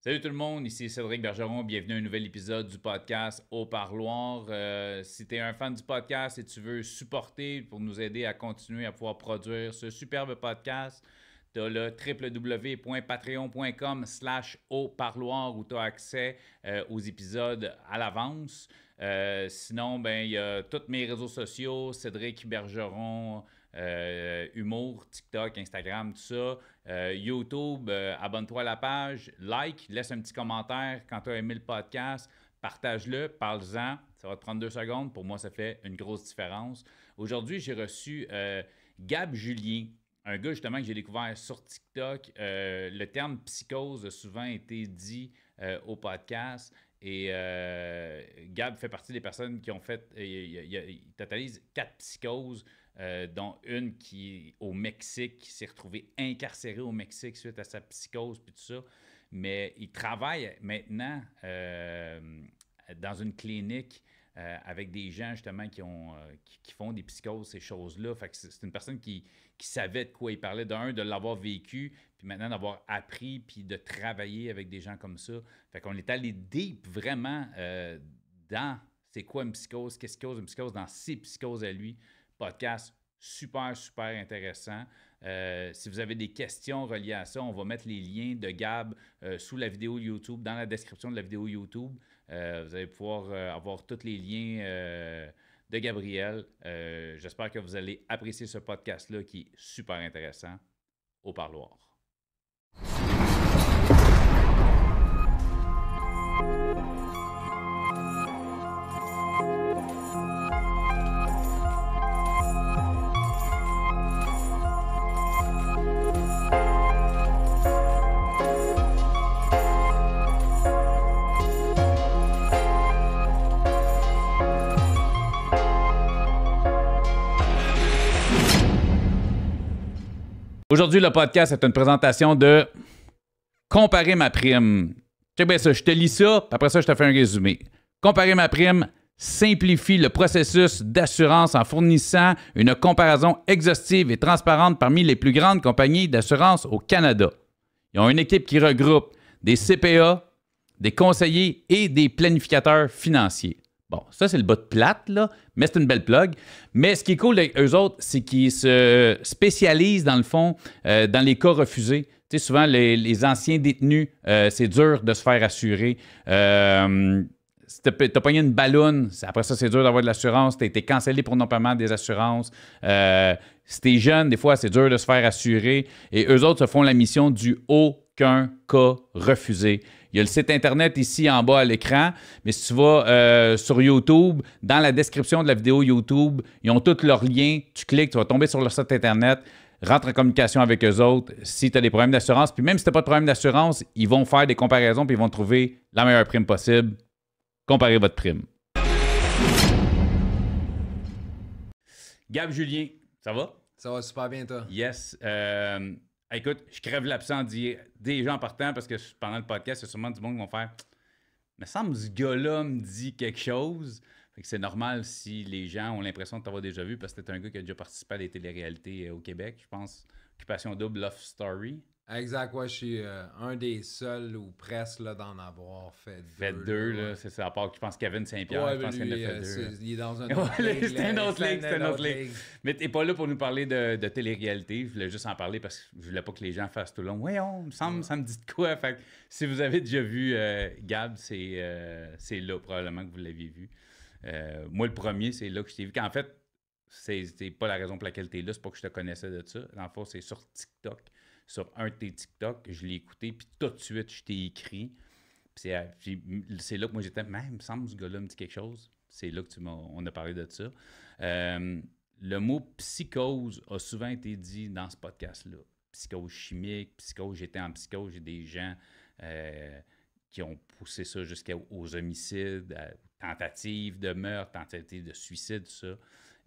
Salut tout le monde, ici Cédric Bergeron, bienvenue à un nouvel épisode du podcast Au Parloir. Euh, si tu es un fan du podcast et tu veux supporter pour nous aider à continuer à pouvoir produire ce superbe podcast, tu as le www.patreon.com slash au parloir où tu as accès euh, aux épisodes à l'avance. Euh, sinon, ben, il y a tous mes réseaux sociaux, Cédric Bergeron, euh, humour, TikTok, Instagram, tout ça. Euh, YouTube, euh, abonne-toi à la page, like, laisse un petit commentaire quand tu as aimé le podcast, partage-le, parle-en. Ça va te prendre deux secondes. Pour moi, ça fait une grosse différence. Aujourd'hui, j'ai reçu Gab Julien. Un gars justement que j'ai découvert sur TikTok, le terme psychose a souvent été dit au podcast. Et Gab fait partie des personnes qui ont fait, il totalise quatre psychoses euh, dont une qui au Mexique, qui s'est retrouvée incarcérée au Mexique suite à sa psychose, puis tout ça. Mais il travaille maintenant euh, dans une clinique euh, avec des gens justement qui, font des psychoses, ces choses-là. c'est une personne qui, savait de quoi il parlait, d'un, de l'avoir vécu, puis maintenant d'avoir appris, puis de travailler avec des gens comme ça. Fait qu'on est allé deep vraiment dans c'est quoi une psychose, qu'est-ce qui cause une psychose, dans ses psychoses à lui podcast super, super intéressant. Euh, si vous avez des questions reliées à ça, on va mettre les liens de Gab euh, sous la vidéo YouTube, dans la description de la vidéo YouTube. Euh, vous allez pouvoir avoir tous les liens de Gabriel. J'espère que vous allez apprécier ce podcast-là qui est super intéressant. Au parloir. Aujourd'hui, le podcast est une présentation de Comparer ma prime. je te lis ça, après ça, je te fais un résumé. Comparer ma prime simplifie le processus d'assurance en fournissant une comparaison exhaustive et transparente parmi les plus grandes compagnies d'assurance au Canada. Ils ont une équipe qui regroupe des CPA, des conseillers et des planificateurs financiers. Bon, ça, c'est le bas de plate, là, mais c'est une belle plug. Mais ce qui est cool eux autres, c'est qu'ils se spécialisent, dans le fond, euh, dans les cas refusés. Tu sais, souvent, les, anciens détenus, euh, c'est dur de se faire assurer. Euh, si t'as pogné une ballonne, après ça, c'est dur d'avoir de l'assurance. T'as été cancellé pour non-paiement des assurances. Euh, si t'es jeune, des fois, c'est dur de se faire assurer. Et eux autres se font la mission du aucun cas refusé. Il y a le site Internet ici en bas à l'écran. Mais si tu vas euh, sur YouTube, dans la description de la vidéo YouTube, ils ont tous leurs liens. Tu cliques, tu vas tomber sur leur site Internet rentre en communication avec eux autres si tu as des problèmes d'assurance. Puis même si tu n'as pas de problème d'assurance, ils vont faire des comparaisons puis ils vont trouver la meilleure prime possible. Comparez votre prime. Gab Julien, ça va? Ça va super bien, toi. Yes. Euh, écoute, je crève l'absent des gens partant parce que pendant le podcast, c'est sûrement du monde qui vont faire Mais semble ce gars-là me dit quelque chose. c'est normal si les gens ont l'impression de t'avoir déjà vu parce que t'es un gars qui a déjà participé à des téléréalités euh, au Québec, je pense. Occupation double, Love Story. Exact, ouais, je suis euh, un des seuls ou presque d'en avoir fait deux. Fait deux, là, c'est ça. À part, je pense Kevin Saint-Pierre, je pense qu'il en a fait euh, deux. Est, il est dans un autre ligue. C'est un autre ligue, c'est un autre ligue. Mais t'es pas là pour nous parler de, télé-réalité. Je voulais juste en parler parce que je voulais pas que les gens fassent tout le long. Oui, on me semble, ça me dit de quoi. Fait si vous avez déjà vu euh, Gab, c'est, là probablement que vous l'aviez vu. moi, le premier, c'est là que je t'ai vu. Qu'en fait, c'est, n'est pas la raison pour laquelle tu es là, c'est pas que je te connaissais de ça. En fait, c'est sur TikTok sur un de tes TikTok, je l'ai écouté, puis tout de suite, je t'ai écrit. C'est là que moi j'étais, même, il me semble que ce gars-là me dit quelque chose. C'est là que tu m'as, on a parlé de ça. Euh, le mot psychose a souvent été dit dans ce podcast-là. Psychose chimique, psychose, j'étais en psychose, j'ai des gens euh, qui ont poussé ça jusqu'aux homicides, tentatives de meurtre, tentatives de suicide, tout ça.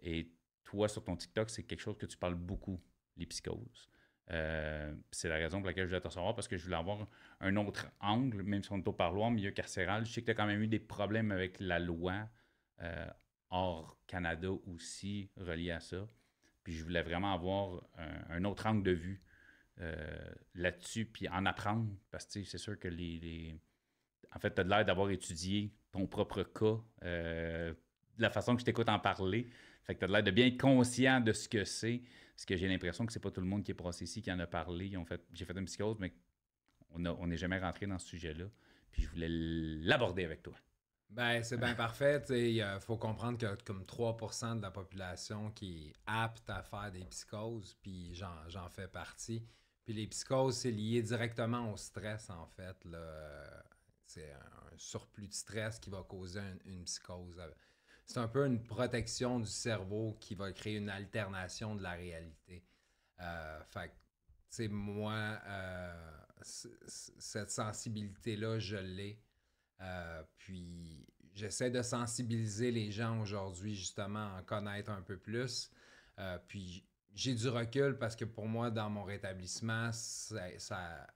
Et toi, sur ton TikTok, c'est quelque chose que tu parles beaucoup, les psychoses. Euh, c'est la raison pour laquelle je voulais te recevoir parce que je voulais avoir un autre angle, même si on est au parloir, milieu carcéral. Je sais que tu as quand même eu des problèmes avec la loi euh, hors Canada aussi relié à ça. Puis je voulais vraiment avoir un, autre angle de vue euh, là-dessus, puis en apprendre parce que c'est sûr que les, En fait, tu as l'air d'avoir étudié ton propre cas, la façon que je t'écoute en parler. Fait que tu as l'air de bien être conscient de ce que c'est. Parce que j'ai l'impression que c'est pas tout le monde qui est passé ici, qui en a parlé. fait, j'ai fait une psychose, mais on n'est jamais rentré dans ce sujet-là. Puis je voulais l'aborder avec toi. Ben, c'est bien parfait. Il faut comprendre qu'il y a comme 3 de la population qui est apte à faire des psychoses, puis j'en fais partie. Puis les psychoses, c'est lié directement au stress, en fait. C'est un surplus de stress qui va causer une psychose. Euh, c'est un peu une protection du cerveau qui va créer une alternation de la réalité. Euh, fait tu moi, euh, cette sensibilité-là, je l'ai. Euh, puis j'essaie de sensibiliser les gens aujourd'hui, justement, à en connaître un peu plus. Euh, puis j'ai du recul parce que pour moi, dans mon rétablissement, ça, ça,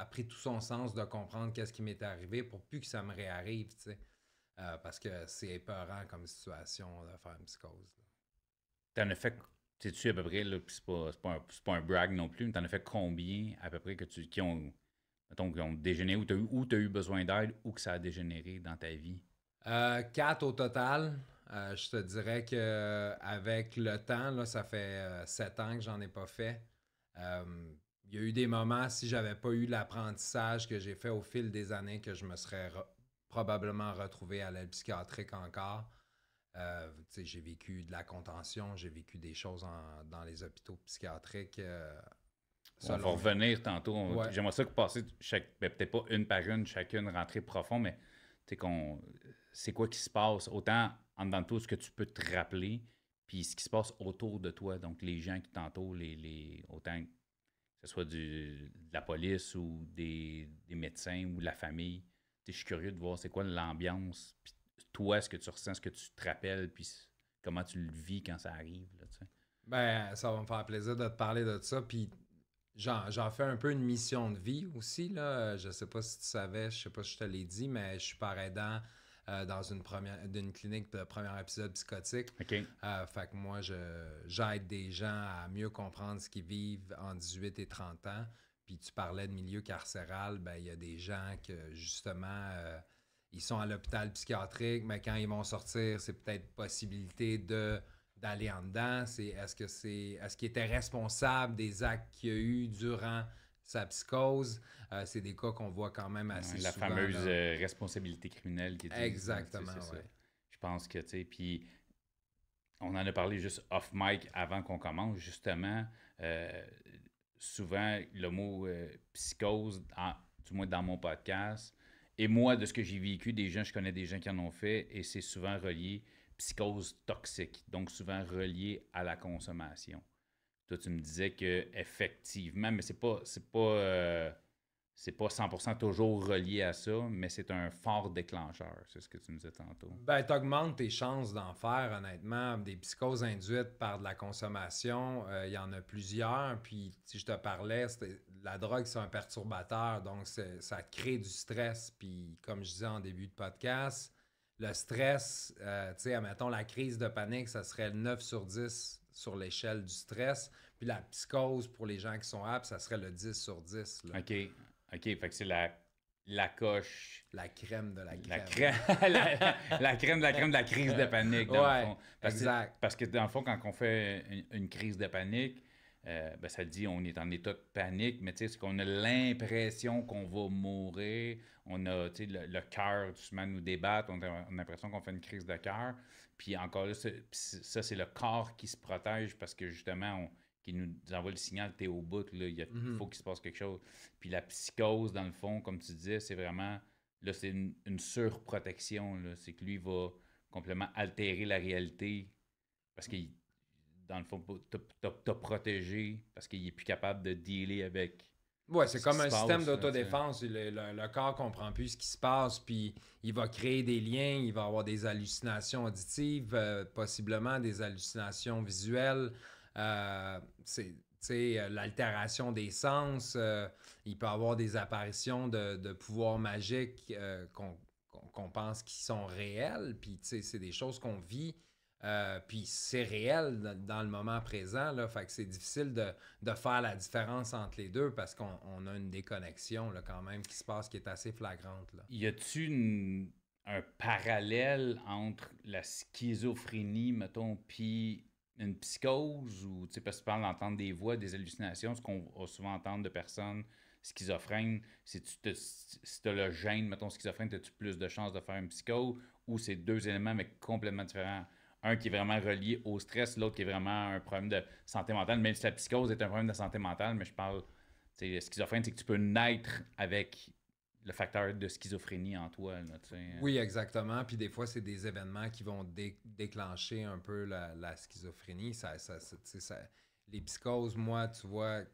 a pris tout son sens de comprendre qu'est-ce qui m'est arrivé pour plus que ça me réarrive. sais. Euh, parce que c'est épeurant comme situation de faire une psychose. en as fait, sais-tu à peu près, c'est pas, pas, un, pas un brag non plus, mais en as fait combien à peu près que tu, qui ont, dégénéré ou tu as eu besoin d'aide ou que ça a dégénéré dans ta vie? Euh, quatre au total. Euh, je te dirais que avec le temps, là, ça fait euh, sept ans que j'en ai pas fait. Il y a eu des moments, si j'avais pas eu l'apprentissage que j'ai fait au fil des années, que je me serais probablement retrouvé à l'aide psychiatrique encore. Euh, j'ai vécu de la contention, j'ai vécu des choses en, dans les hôpitaux psychiatriques. Ça euh, va revenir tantôt. J'aimerais ça que passer chaque... Ben, peut-être pas une par une, chacune rentrée profonde, mais c'est quoi qui se passe autant en dedans de toi, ce que tu peux te rappeler, puis ce qui se passe autour de toi, donc les gens qui tantôt les, les, autant que ce soit de la police ou des médecins ou de la famille je suis curieux de voir c'est quoi l'ambiance, puis toi, ce que tu ressens, ce que tu te rappelles, puis comment tu le vis quand ça arrive. ben, ça va me faire plaisir de te parler de ça, puis j'en fais un peu une mission de vie aussi. Là. Je sais pas si tu savais, je sais pas si je te l'ai dit, mais je suis par aidant euh, dans une, première, d'une clinique de premier épisode psychotique. Euh, fait que moi, j'aide des gens à mieux comprendre ce qu'ils vivent en 18 et 30 ans. Puis tu parlais de milieu carcéral, ben, il y a des gens que justement, euh, ils sont à l'hôpital psychiatrique, mais quand ils vont sortir, c'est peut-être possibilité de d'aller en dedans. C'est, est-ce que c'est est-ce qu'il était responsable des actes qu'il y a eu durant sa psychose. Euh, c'est des cas qu'on voit quand même assez souvent. La fameuse euh, responsabilité criminelle qui est Exactement, oui. Je pense que, tu sais, puis on en a parlé juste off-mic avant qu'on commence, justement, souvent le mot euh, psychose, du moins dans mon podcast, et moi, de ce que j'ai vécu, des gens, je connais des gens qui en ont fait, et c'est souvent relié psychose toxique, donc souvent relié à la consommation. Toi, tu me disais que effectivement, mais c'est pas, c'est pas, euh, c'est pas 100% toujours relié à ça, mais c'est un fort déclencheur, c'est ce que tu nous disais tantôt. Ben, augmentes tes chances d'en faire, honnêtement. Des psychoses induites par de la consommation, euh, il y en a plusieurs. Puis, si je te parlais, la drogue, c'est un perturbateur, donc ça crée du stress. Puis, comme je disais en début de podcast, le stress, euh, tu sais, admettons, la crise de panique, ça serait le 9 sur 10 sur l'échelle du stress. Puis la psychose, pour les gens qui sont aptes, ça serait le 10 sur 10. Là. OK. OK, fait que c'est la, la coche. La crème de la crème. La crème, de la crème de la crise de panique, dans Parce exact. parce que, dans le fond, quand on fait une, crise de panique, euh, ben, ça dit on est en état de panique, mais c'est qu'on a l'impression qu'on va mourir, on a le, le cœur justement nous débattre, on a, l'impression qu'on fait une crise de cœur. Puis encore là, ça, c'est le corps qui se protège parce que justement, on, qui nous envoie le signal t'es au bout, il mm-hmm. faut qu'il se passe quelque chose. Puis la psychose, dans le fond, comme tu disais, c'est vraiment, là, c'est une, surprotection, c'est que lui va complètement altérer la réalité parce qu'il, dans le fond, t'as protégé parce qu'il est plus capable de dealer avec. Ouais, c'est comme un système d'autodéfense. Le, corps ne corps comprend plus ce qui se passe, puis il va créer des liens, il va avoir des hallucinations auditives, euh, possiblement des hallucinations visuelles. Euh, c'est euh, l'altération des sens, euh, il peut y avoir des apparitions de, de pouvoirs magiques qu'on pense qui sont réels, puis c'est des choses qu'on vit puis c'est réel dans, le moment présent, là, fait que c'est difficile de, de, faire la différence entre les deux parce qu'on a une déconnexion là, quand même qui se passe qui est assez flagrante. Là. Y a-t-il un parallèle entre la schizophrénie, mettons, puis une psychose ou, tu sais, parce que tu parles d'entendre des voix, des hallucinations, ce qu'on va souvent entendre de personnes schizophrènes, si tu te, si as le gène, mettons, schizophrène, as-tu plus de chances de faire une psychose ou c'est deux éléments, mais complètement différents? Un qui est vraiment relié au stress, l'autre qui est vraiment un problème de santé mentale, même si la psychose est un problème de santé mentale, mais je parle, tu sais, schizophrène, c'est que tu peux naître avec le facteur de schizophrénie en toi. Là, oui, exactement. Puis des fois, c'est des événements qui vont déclencher un peu la, schizophrénie. les psychoses, moi, tu vois,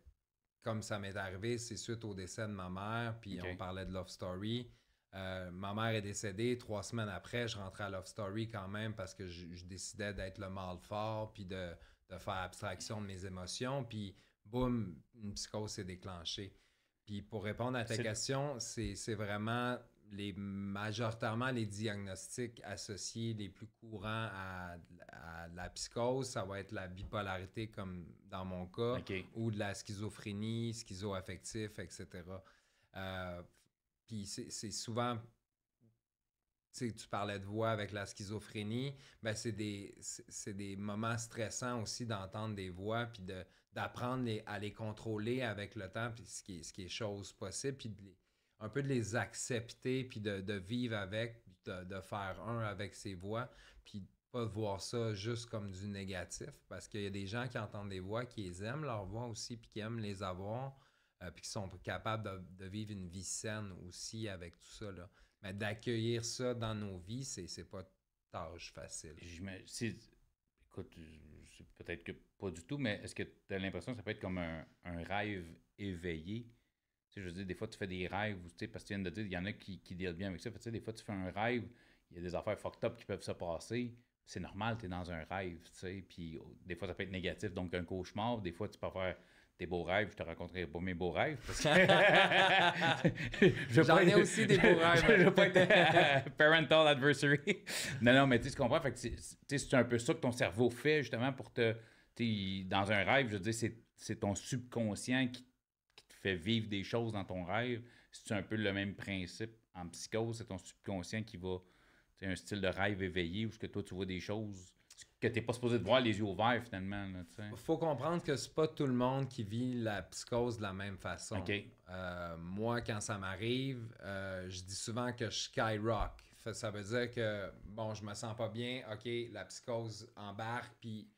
comme ça m'est arrivé, c'est suite au décès de ma mère, puis on parlait de Love Story. Euh, ma mère est décédée. Trois semaines après, je rentrais à Love Story quand même parce que je, décidais d'être le mal fort, puis de, faire abstraction de mes émotions. Puis, boum, une psychose s'est déclenchée. Puis pour répondre à ta question, c'est vraiment les majoritairement les diagnostics associés les plus courants à, la psychose, ça va être la bipolarité comme dans mon cas, ou de la schizophrénie, schizoaffectif, etc. Euh, puis c'est souvent tu parlais de voix avec la schizophrénie, ben c'est des, des, moments stressants aussi d'entendre des voix, puis d'apprendre à les contrôler avec le temps, puis ce qui, est, chose possible, puis un peu de les accepter, puis de, vivre avec, de, faire un avec ces voix, puis pas voir ça juste comme du négatif, parce qu'il y a des gens qui entendent des voix, qui aiment leur voix aussi, puis qui aiment les avoir, euh, puis qui sont capables de, vivre une vie saine aussi avec tout ça, mais d'accueillir ça dans nos vies, c'est pas tâche facile. Écoute, peut-être que pas du tout, mais est-ce que tu as l'impression que ça peut être comme un, rêve éveillé? je veux dire, des fois, tu fais des rêves, tu sais, parce que tu viens de dire, il y en a qui, qui bien avec ça. des fois, tu fais un rêve, il y a des affaires fucked up qui peuvent se passer. C'est normal, tu es dans un rêve, tu sais. Puis oh, des fois, ça peut être négatif, donc un cauchemar. Des fois, tu peux faire tes beaux rêves, je te rencontrerai pas mes beaux rêves. J'en ai aussi des beaux rêves. parental adversary. non, non, mais tu comprends. Fait que c'est un peu ça que ton cerveau fait justement pour te. Dans un rêve, je veux dire, c'est ton subconscient qui, te fait vivre des choses dans ton rêve. C'est un peu le même principe en psychose. C'est ton subconscient qui va. as un style de rêve éveillé où ce que toi, tu vois des choses que t'es pas supposé de voir les yeux ouverts finalement. Il faut comprendre que c'est pas tout le monde qui vit la psychose de la même façon. Euh, moi, quand ça m'arrive, euh, je dis souvent que je skyrock. Ça veut dire que bon, je me sens pas bien, ok, la psychose embarque, puis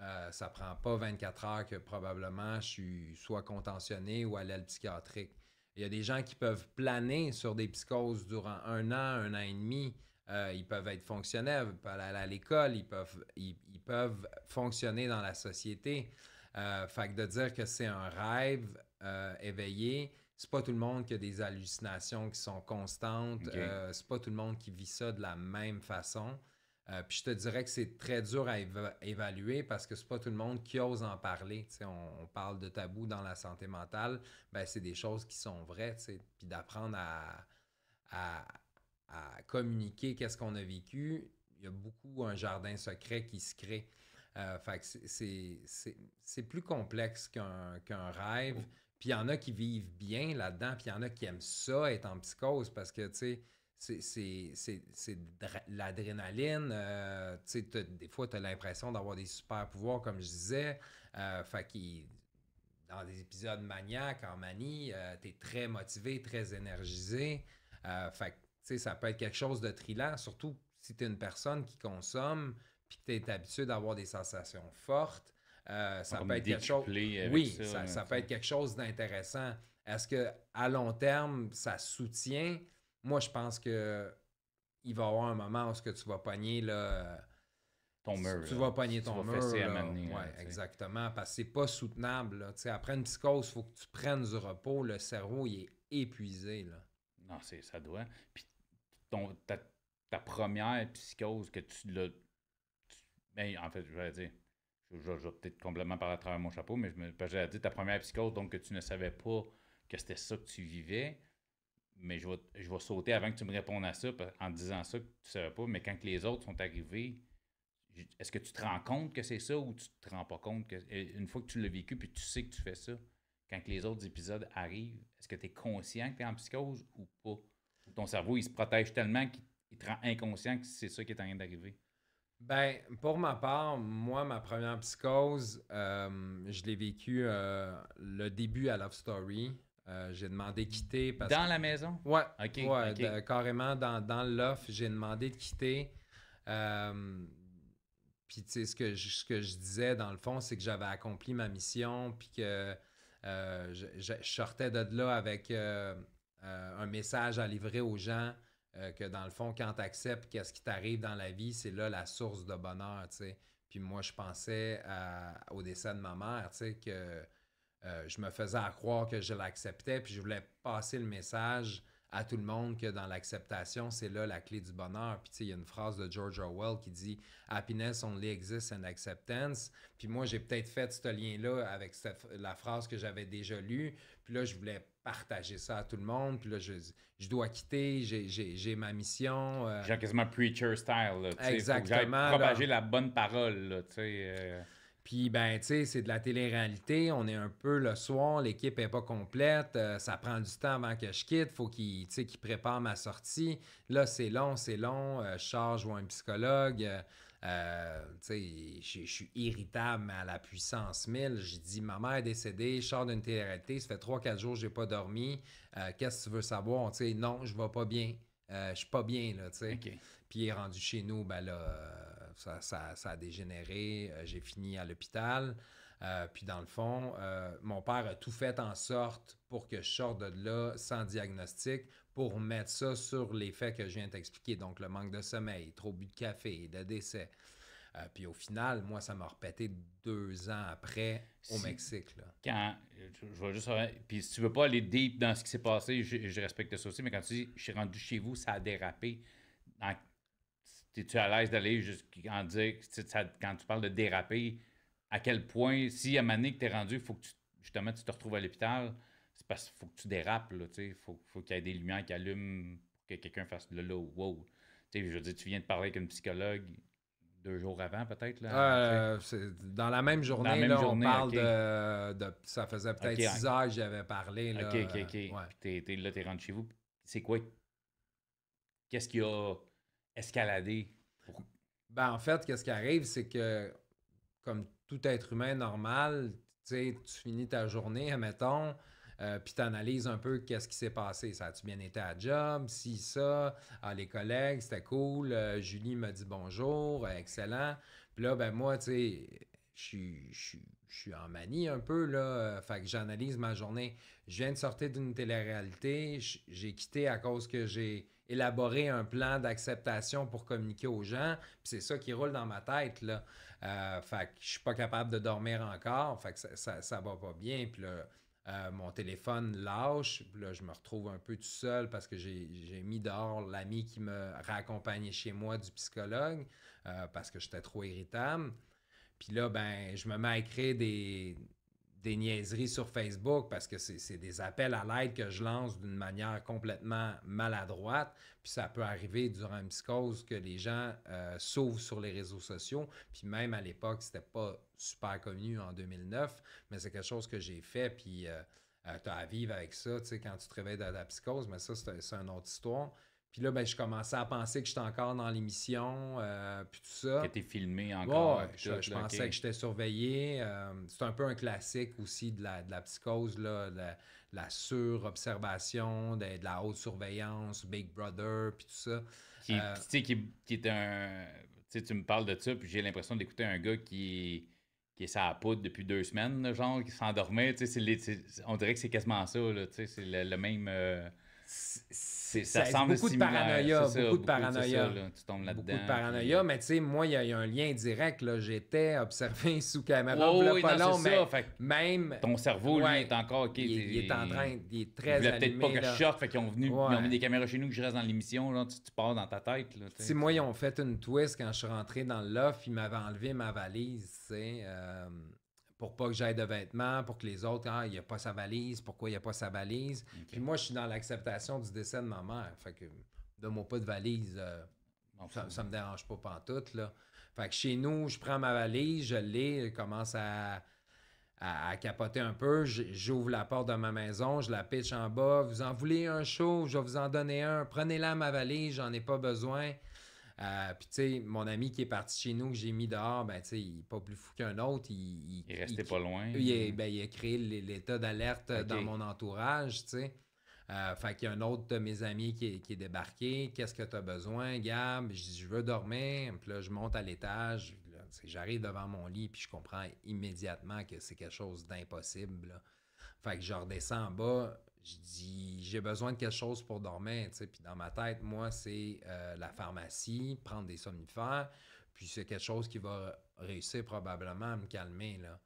euh, ça prend pas 24 heures que probablement je suis soit contentionné ou à l'aile psychiatrique. Il y a des gens qui peuvent planer sur des psychoses durant un an, un an et demi. Euh, ils peuvent être fonctionnaires, ils peuvent aller à l'école, ils peuvent, ils, peuvent fonctionner dans la société. Euh, fait que de dire que c'est un rêve euh, éveillé, c'est pas tout le monde qui a des hallucinations qui sont constantes. Euh, c'est pas tout le monde qui vit ça de la même façon. puis je te dirais que c'est très dur à évaluer parce que c'est pas tout le monde qui ose en parler. On, on, parle de tabou dans la santé mentale, ben c'est des choses qui sont vraies. Puis d'apprendre à à communiquer qu'est-ce qu'on a vécu, il y a beaucoup un jardin secret qui se crée. Euh, c'est plus complexe qu'un rêve. Puis il y en a qui vivent bien là-dedans, puis il y en a qui aiment ça, être en psychose, parce que, tu sais, c'est l'adrénaline. Euh, des fois, tu as l'impression d'avoir des super pouvoirs, comme je disais. Euh, fait dans des épisodes maniaques, en manie, tu es très motivé, très énergisé. fait ça peut être quelque chose de trilant, surtout si tu es une personne qui consomme puis que tu es habitué d'avoir des sensations fortes. Euh, ça, peut être, oui, ça, peut être quelque chose. d'intéressant. Est-ce que à long terme, ça soutient? Moi, je pense que il va y avoir un moment où ce que tu vas pogner ton mur. Tu, vas pogner ton mur. ouais, exactement. Parce que c'est pas soutenable. Après une psychose, il faut que tu prennes du repos. Le cerveau, il est épuisé. Là. Non, c'est ça doit. Puis ton, ta, première psychose que tu l'as. mais en fait, je vais dire, je, je, peut-être complètement par à travers mon chapeau, mais je j'ai dit ta première psychose, donc que tu ne savais pas que c'était ça que tu vivais. Mais je vais, je vais sauter avant que tu me répondes à ça en disant ça que tu ne savais pas. Mais quand les autres sont arrivés, est-ce que tu te rends compte que c'est ça ou tu ne te rends pas compte que. Une fois que tu l'as vécu puis tu sais que tu fais ça, quand les autres épisodes arrivent, est-ce que tu es conscient que tu es en psychose ou pas? ton cerveau, il se protège tellement qu'il te rend inconscient que c'est ça qui est en train d'arriver? Ben, pour ma part, moi, ma première psychose, euh, je l'ai vécue euh, le début à Love Story. Euh, j'ai demandé de quitter parce Dans la maison? Ouais. carrément dans, dans l'offre, j'ai demandé de quitter. Puis, tu sais, ce que, je, ce que je disais, dans le fond, c'est que j'avais accompli ma mission, puis que je, sortais de là avec euh, un message à livrer aux gens euh, que dans le fond, quand tu acceptes qu'est-ce qui t'arrive dans la vie, c'est là la source de bonheur, tu Puis moi, je pensais au décès de ma mère, tu que euh, je me faisais croire que je l'acceptais, puis je voulais passer le message à tout le monde que dans l'acceptation, c'est là la clé du bonheur. Puis il y a une phrase de George Orwell qui dit « Happiness only exists in acceptance ». Puis moi, j'ai peut-être fait ce lien-là avec la phrase que j'avais déjà lue, puis là, je voulais partager ça à tout le monde. Puis là, je, je dois quitter, j'ai ma mission. J'ai euh. quasiment preacher style. Exactement. Faut propager la bonne parole. Euh. Puis, ben, tu sais, c'est de la télé-réalité. On est un peu le soir, l'équipe n'est pas complète. Euh, ça prend du temps avant que je quitte. Faut qu'il préparent prépare ma sortie. Là, c'est long, c'est long. je charge ou un psychologue. Euh, je suis irritable à la puissance 1000. J'ai dit, ma mère est décédée, je sors d'une télé ça fait 3-4 jours que je n'ai pas dormi. Euh, qu'est-ce que tu veux savoir? T'sais, non, je ne vais pas bien. Euh, je suis pas bien, là, tu Puis il est rendu chez nous, ben là, ça, a dégénéré. j'ai fini à l'hôpital. puis dans le fond, mon père a tout fait en sorte pour que je sorte de là sans diagnostic, pour mettre ça sur les faits que je viens de t'expliquer, donc le manque de sommeil, trop bu de café, de décès. Euh, puis au final, moi, ça m'a repété deux ans après au Mexique. Quand, je vais juste. Puis si tu veux pas aller deep dans ce qui s'est passé, je, respecte ça aussi, mais quand tu dis je suis rendu chez vous, ça a dérapé. Es-tu à l'aise d'aller jusqu'en dire, quand tu parles de déraper, à quel point, si à un que tu es rendu, il faut que justement tu te retrouves à l'hôpital, c'est parce qu'il faut que tu dérapes, là, tu sais. Faut, qu'il y ait des lumières qui allument pour que quelqu'un fasse le wow. Tu je veux dire, tu viens de parler avec une psychologue deux jours avant, peut-être, là. Euh, dans la même journée, on parle de, Ça faisait peut-être six heures que j'avais parlé, là. OK, OK, OK. t'es, rentré chez vous. C'est quoi... Qu'est-ce qui a escaladé ben, en fait, qu'est-ce qui arrive, c'est que, comme tout être humain normal, tu finis ta journée, admettons... Euh, puis tu analyses un peu qu'est-ce qui s'est passé. Ça a-tu bien été à job? Si, ça, ah, les collègues, c'était cool. Euh, Julie m'a dit bonjour, euh, excellent. Puis là, ben moi, tu sais, je suis en manie un peu, là. fait que j'analyse ma journée. Je viens de sortir d'une télé-réalité. J'ai quitté à cause que j'ai élaboré un plan d'acceptation pour communiquer aux gens. Puis c'est ça qui roule dans ma tête, là. fait que je suis pas capable de dormir encore. Fait que ça, ça va pas bien. Puis là, euh, mon téléphone lâche, là, je me retrouve un peu tout seul parce que j'ai mis dehors l'ami qui me raccompagnait chez moi du psychologue euh, parce que j'étais trop irritable. Puis là, ben, je me mets à écrire des, des niaiseries sur Facebook parce que c'est des appels à l'aide que je lance d'une manière complètement maladroite. Puis ça peut arriver durant une psychose que les gens euh, sauvent sur les réseaux sociaux. Puis même à l'époque, c'était pas super connu en 2009, mais c'est quelque chose que j'ai fait. Puis euh, euh, tu as à vivre avec ça, tu sais, quand tu te réveilles de la psychose, mais ça, c'est une autre histoire. Puis là, ben, je commençais à penser que j'étais encore dans l'émission, euh, puis tout ça. Que filmé encore. je, pensais que j'étais surveillé. Euh, c'est un peu un classique aussi de la, psychose, là, de la, sur-observation, de, la haute surveillance, Big Brother, puis tout ça. Euh, qui, qui, est un... Tu sais, tu me parles de ça, puis j'ai l'impression d'écouter un gars qui qui est sa poudre depuis deux semaines, genre, qui s'endormait. On dirait que c'est quasiment ça. Là, c'est le, même ça, semble beaucoup de paranoïa, beaucoup, de paranoïa. tu tombes là-dedans. Beaucoup de paranoïa, euh, mais tu sais, moi, il y, a un lien direct. Là, j'étais observé sous caméra, oh, pas non, long, mais même... Ton cerveau, est encore... ok il, est en train... Il est très il peut-être pas que là. je fait qu'ils ont, venu, ils ont mis des caméras chez nous, que je reste dans l'émission, là, tu, pars dans ta tête. Là, moi, ils ont fait une twist quand je suis rentré dans l'offre, ils m'avaient enlevé ma valise, tu euh, pour pas que j'aille de vêtements, pour que les autres, ah, il n'y a pas sa valise, pourquoi il n'y a pas sa valise. Puis moi, je suis dans l'acceptation du décès de ma mère. Fait que, de moi pas de valise, euh, ça, ne me dérange pas pantoute, là. Fait que chez nous, je prends ma valise, je l'ai, je commence à, à, capoter un peu, j'ouvre la porte de ma maison, je la pitche en bas, vous en voulez un chaud, je vais vous en donner un, prenez-la ma valise, j'en ai pas besoin. Euh, puis, tu sais, mon ami qui est parti chez nous, que j'ai mis dehors, ben, tu sais, il n'est pas plus fou qu'un autre. Il, il, il restait pas loin. Il, ben, il a créé l'état d'alerte dans mon entourage, tu sais. Euh, fait qu'il y a un autre de mes amis qui est, qui est débarqué. Qu'est-ce que tu as besoin, Gab? Je je veux dormir. Puis là, je monte à l'étage. J'arrive devant mon lit, puis je comprends immédiatement que c'est quelque chose d'impossible. Fait que je redescends en bas je dis j'ai besoin de quelque chose pour dormir. sais, Puis dans ma tête, moi, c'est euh, la pharmacie, prendre des somnifères. Puis c'est quelque chose qui va réussir probablement à me calmer. Là.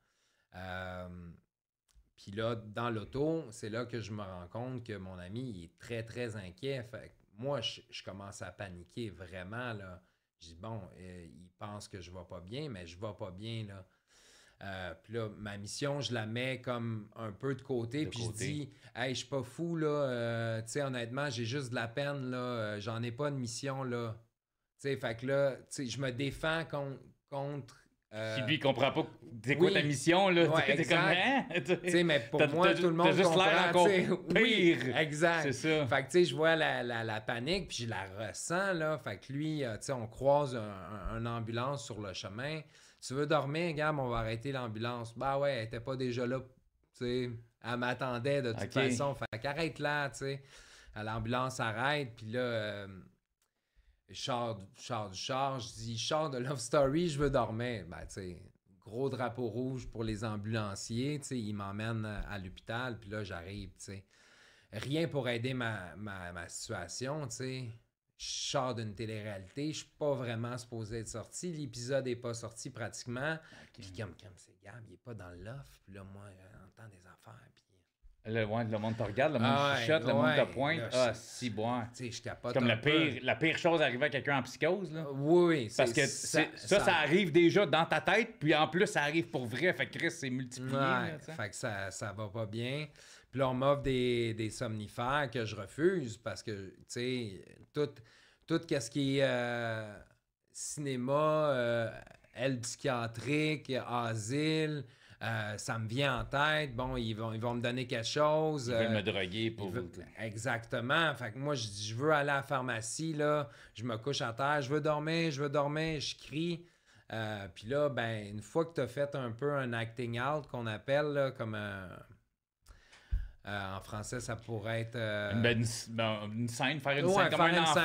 Euh, puis là, dans l'auto, c'est là que je me rends compte que mon ami il est très, très inquiet. moi, je, commence à paniquer vraiment. Là. Je dis, bon, euh, il pense que je ne vais pas bien, mais je ne vais pas bien. Là. Euh, puis là, ma mission, je la mets comme un peu de côté, puis je dis, hey, je suis pas fou, là, euh, tu sais, honnêtement, j'ai juste de la peine, là, euh, j'en ai pas de mission, là. Tu sais, fait que là, je me défends contre. Qui lui comprend pas c'est quoi ta mission, là. Ouais, t'es comme, hein? mais pour moi, tout le monde juste comprend. Oui, exact. C'est ça. Fait que, tu sais, je vois la, panique, puis je la ressens, là. Fait que lui, tu sais, on croise un, ambulance sur le chemin. Tu veux dormir, gamme, on va arrêter l'ambulance. Bah ouais, elle était pas déjà là, tu sais. Elle m'attendait de toute façon. Fait qu'arrête là, tu sais. Euh, l'ambulance arrête, puis là, euh, charge je du char, je dis, char de Love Story, je veux dormir. Ben, tu sais, gros drapeau rouge pour les ambulanciers, tu sais, ils m'emmènent à l'hôpital, puis là, j'arrive, tu sais. Rien pour aider ma, ma, ma situation, tu sais je sors d'une télé-réalité, je suis pas vraiment supposé être sorti, l'épisode n'est pas sorti pratiquement. Puis comme, c'est Gab, il est pas dans l'offre, puis là, moi, j'entends euh, des affaires, euh, Le, le monde te regarde, le monde ah, chuchote, le monde te pointe. ah, si, bon. Tu sais, Comme la pire, la pire chose arrivée à quelqu'un en psychose, là. Ah, oui, oui. Parce que ça ça, arrive déjà dans ta tête, puis en plus, ça arrive pour vrai. Fait que Chris, c'est multiplié. fait que ça, ça va pas bien. Puis on m'offre des, des, somnifères que je refuse parce que, tu sais, tout, ce qui est euh, cinéma, euh, psychiatrique, asile, euh, ça me vient en tête. Bon, ils vont, ils vont me donner quelque chose. Ils veulent euh, me droguer pour. vous. Exactement. Fait que moi, je je veux aller à la pharmacie, là. Je me couche à terre, je veux dormir, je veux dormir, je crie. Puis là, ben, une fois que tu as fait un peu un acting out qu'on appelle là, comme un euh, en français, ça pourrait être. Euh, ben, une, scène, faire une scène comme un enfant.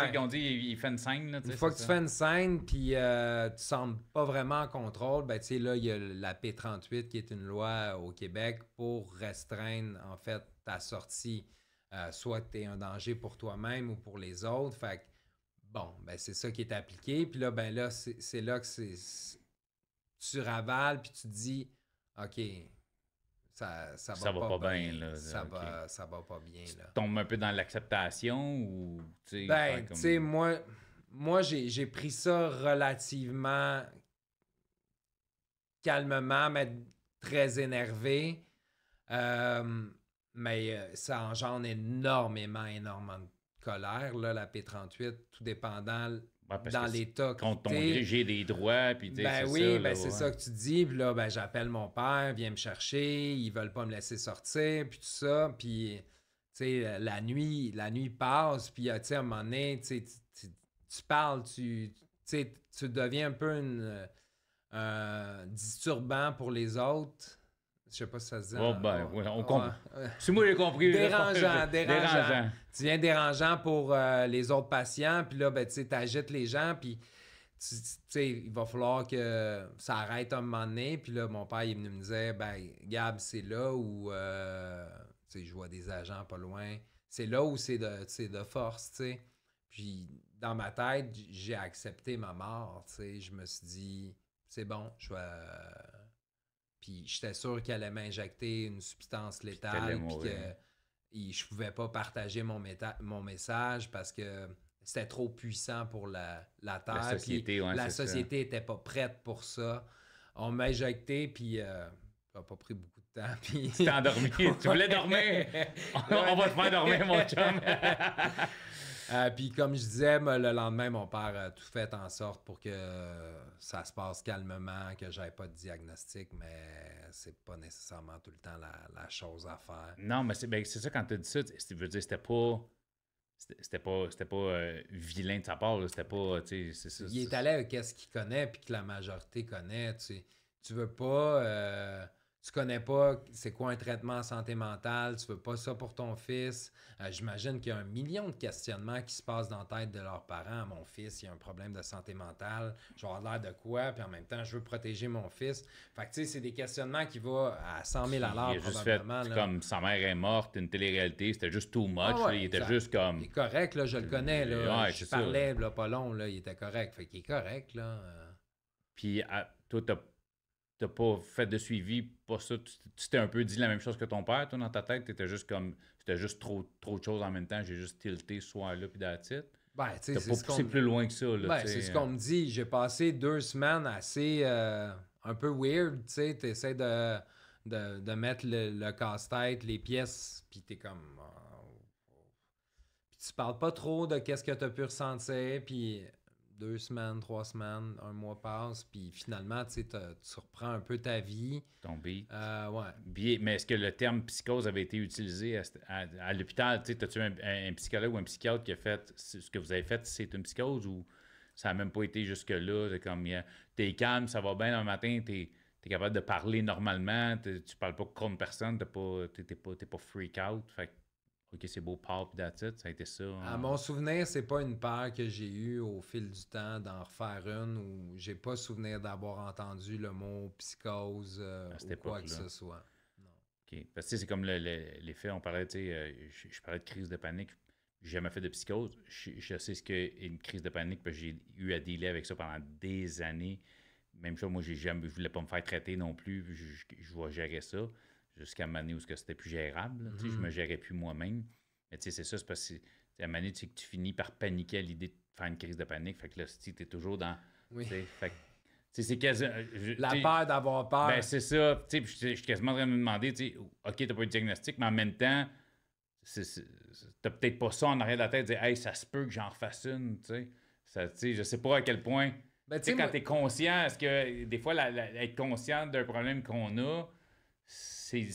tu sais, qu'on dit, il, fait une scène. une fois que tu fais une scène, puis euh, tu sens pas vraiment en contrôle, ben, tu sais, là, il y a la P38 qui est une loi euh, au Québec pour restreindre, en fait, ta sortie. soit tu es un danger pour toi-même ou pour les autres. Fait que, bon, ben, c'est ça qui est appliqué. Puis là, ben, là, c'est là que Tu ravales, puis tu dis, OK, ça, ça, va, pas, bien. ça, va, ça pas bien. Tu tombes un peu dans l'acceptation ou. ben, tu sais, moi, moi j'ai pris ça relativement calmement, mais très énervé. Euh, mais euh, ça engendre énormément, énormément de colère. Là, la P38, tout dépendant dans l'état tu ton j'ai des droits, puis Ben oui, ben c'est ça que tu dis. Puis là, ben, j'appelle mon père, vient me chercher, ils veulent pas me laisser sortir, puis tout ça. Puis, tu la nuit, la nuit passe, puis, ah, à un moment donné, tu, parles, tu, deviens un peu euh, un disturbant pour les autres. Je sais pas si ça se dit. Oh, ben, on comprend. Si moi, j'ai compris. Dérangeant, dérangeant. Tu viens dérangeant pour euh, les autres patients, puis là, ben, tu agites les gens, puis tu sais, il va falloir que ça arrête un moment donné. Puis là, mon père, il me disait « ben, Gab, c'est là où, euh, tu sais, je vois des agents pas loin. C'est là où c'est de, de force, tu sais. Puis dans ma tête, j'ai accepté ma mort, tu sais. Je me suis dit, c'est bon, je vais puis j'étais sûr qu'elle allait m'injecter une substance létale. Puis que je pouvais pas partager mon, message parce que c'était trop puissant pour la, la Terre. La société, était pas prête pour ça. On m'a injecté, puis euh, ça n'a pas pris beaucoup de temps. Puis... Tu t'es endormi. tu voulais dormir. on va te faire dormir, mon chum. Euh, puis comme je disais, le lendemain, mon père a tout fait en sorte pour que ça se passe calmement, que j'aille pas de diagnostic, mais c'est pas nécessairement tout le temps la, chose à faire. Non, mais c'est ben, ça quand tu dis ça, tu veux dire c'était pas c'était pas c'était pas euh, vilain de sa part, c'était pas euh, Il est allé avec ce qu'il connaît puis que la majorité connaît, tu veux pas tu connais pas c'est quoi un traitement en santé mentale, tu veux pas ça pour ton fils. Euh, j'imagine qu'il y a un million de questionnements qui se passent dans la tête de leurs parents. Mon fils, il a un problème de santé mentale, je vais avoir l'air de quoi, puis en même temps, je veux protéger mon fils. Fait que tu sais, c'est des questionnements qui vont à 100 000 à l'heure probablement. Fait, Comme sa mère est morte, une télé-réalité, c'était juste too much, ah il était juste comme... Il est correct, je le connais, là, je parlais pas long, là, il était correct, fait qu'il est correct, là. Puis à, ah, toi, pas fait de suivi, pas ça. Tu t'es un peu dit la même chose que ton père, toi, dans ta tête. étais juste comme. C'était juste trop, trop de choses en même temps. J'ai juste tilté soit soir-là, puis titre. Ben, t'as pas plus loin que ça. Là, ben, c'est ce qu'on hein. me dit. J'ai passé deux semaines assez. Euh, un peu weird, tu sais. de, de, mettre le, casse-tête, les pièces, puis t'es comme. Oh, oh. tu parles pas trop de qu'est-ce que as pu ressentir, puis deux semaines, trois semaines, un mois passe, puis finalement, tu tu reprends un peu ta vie. Ton euh, ouais. mais est-ce que le terme psychose avait été utilisé à, l'hôpital? Tu as-tu un, psychologue ou un psychiatre qui a fait ce que vous avez fait, c'est une psychose ou ça n'a même pas été jusque-là? comme, t'es calme, ça va bien le matin, tu es capable de parler normalement, tu parles pas comme personne, t'es pas, pas, freak out. OK, c'est beau, pop, that's it. Ça a été ça. À hein. mon souvenir, c'est pas une peur que j'ai eue au fil du temps d'en refaire une où j'ai pas souvenir d'avoir entendu le mot psychose euh, ou quoi que ce soit. Parce que c'est comme l'effet, le, on parlait, tu euh, je, parlais de crise de panique. J'ai jamais fait de psychose. Je, sais ce qu'est une crise de panique que j'ai eu à dealer avec ça pendant des années. Même chose, moi, j'ai jamais, voulu pas me faire traiter non plus. Je, vois je vais gérer ça jusqu'à un où c'était plus gérable. Je me gérais plus moi-même. Mais tu sais, c'est ça, c'est parce que à un moment donné, que tu finis par paniquer à l'idée de faire une crise de panique. Fait que là, tu es toujours dans. Oui. Fait c'est quasiment… La peur d'avoir peur. Ben, c'est ça. Je suis quasiment en train de me demander, OK, t'as pas eu de diagnostic, mais en même temps, t'as peut-être pas ça en arrière de la tête, de dire, hey, ça se peut que j'en refasse une. sais. » Ça, sais, je sais pas à quel point. Ben, tu sais, quand tu t'es conscient, est-ce que des fois, être conscient d'un problème qu'on a, c'est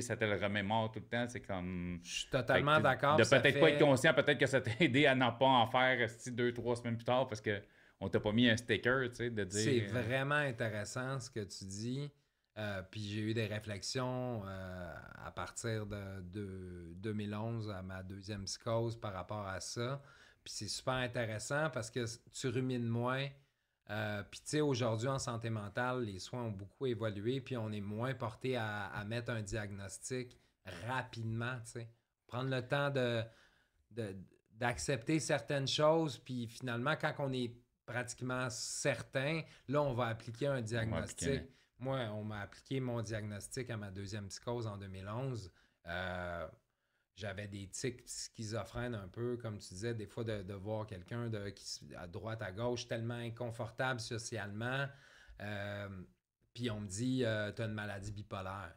ça te le remémore tout le temps. C'est comme. Je suis totalement d'accord. De peut-être pas être conscient, peut-être que ça t'a aidé à n'en pas en faire deux, trois semaines plus tard parce que on t'a pas mis un sticker, tu sais, de dire. C'est euh, vraiment intéressant ce que tu dis. Euh, puis j'ai eu des réflexions euh, à partir de, de, 2011 à ma deuxième psychose par rapport à ça. Puis c'est super intéressant parce que tu rumines moins euh, puis, tu sais, aujourd'hui, en santé mentale, les soins ont beaucoup évolué, puis on est moins porté à, mettre un diagnostic rapidement, tu sais. Prendre le temps de, d'accepter certaines choses, puis finalement, quand on est pratiquement certain, là, on va appliquer un diagnostic. Moi, on m'a appliqué mon diagnostic à ma deuxième psychose en 2011 j'avais des tics schizophrènes un peu, comme tu disais, des fois de, voir quelqu'un de, qui, à droite, à gauche, tellement inconfortable socialement. Euh, puis on me dit, euh, tu as une maladie bipolaire.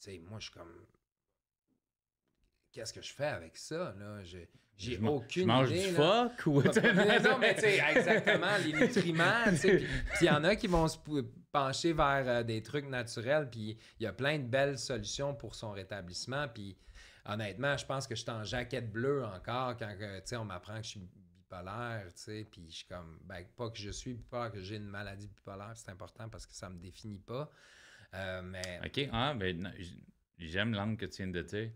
Tu sais, moi, je suis comme. Qu'est-ce que je fais avec ça? Là? J'ai, j'ai aucune idée. du là. fuck ou. mais tu sais, exactement, les nutriments. Puis il y en a qui vont se pencher vers euh, des trucs naturels. Puis il y a plein de belles solutions pour son rétablissement. Puis honnêtement, je pense que je suis en jaquette bleue encore quand on m'apprend que je suis bipolaire, puis je suis comme, ben, pas que je suis bipolaire, que j'ai une maladie bipolaire, c'est important parce que ça me définit pas. Euh, mais... OK, ah, ben, j'aime l'angle que tu viens de dire.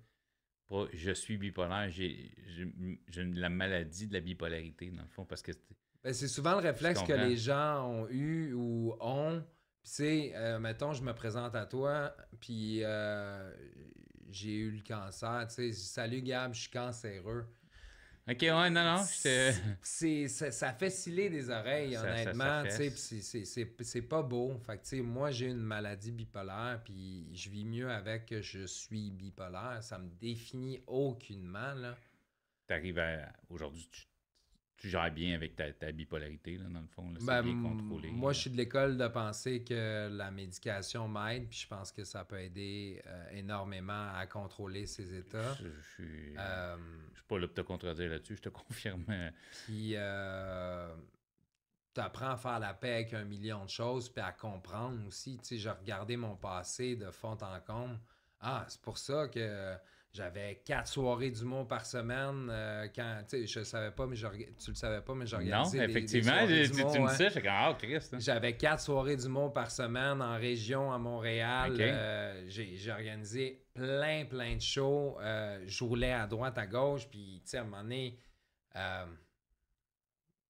Pas, je suis bipolaire, j'ai la maladie de la bipolarité, dans le fond, parce que... c'est ben, souvent le réflexe que les gens ont eu ou ont. Puis, tu sais, euh, mettons, je me présente à toi, puis euh, j'ai eu le cancer. Tu salut Gab, je suis cancéreux. Ok, ouais, non, non. ça, fait sciller des oreilles, honnêtement. C'est pas beau. Fait moi, j'ai une maladie bipolaire, puis je vis mieux avec que je suis bipolaire. Ça me définit aucunement. Tu arrives à. Aujourd'hui, tu tu gères bien avec ta, bipolarité, là, dans le fond. c'est ben, bien contrôlé. Moi, je suis de l'école de penser que la médication m'aide, puis je pense que ça peut aider euh, énormément à contrôler ces états. Je, ne euh, euh, suis, pas là pour te contredire là-dessus, je te confirme. Puis, tu apprends à faire la paix avec un million de choses, puis à comprendre aussi. Tu sais, je regardais mon passé de fond en comble. Ah, c'est pour ça que j'avais quatre soirées du monde par semaine. Euh, tu quand, je savais pas, mais je, tu le savais pas, mais j'organisais. Non, effectivement, tu, monde, ah, hein. J'avais quatre soirées du monde par semaine en région, à Montréal. Euh, j'ai organisé plein, plein de shows. Euh, je roulais à droite, à gauche. Puis, tu sais, à un moment donné,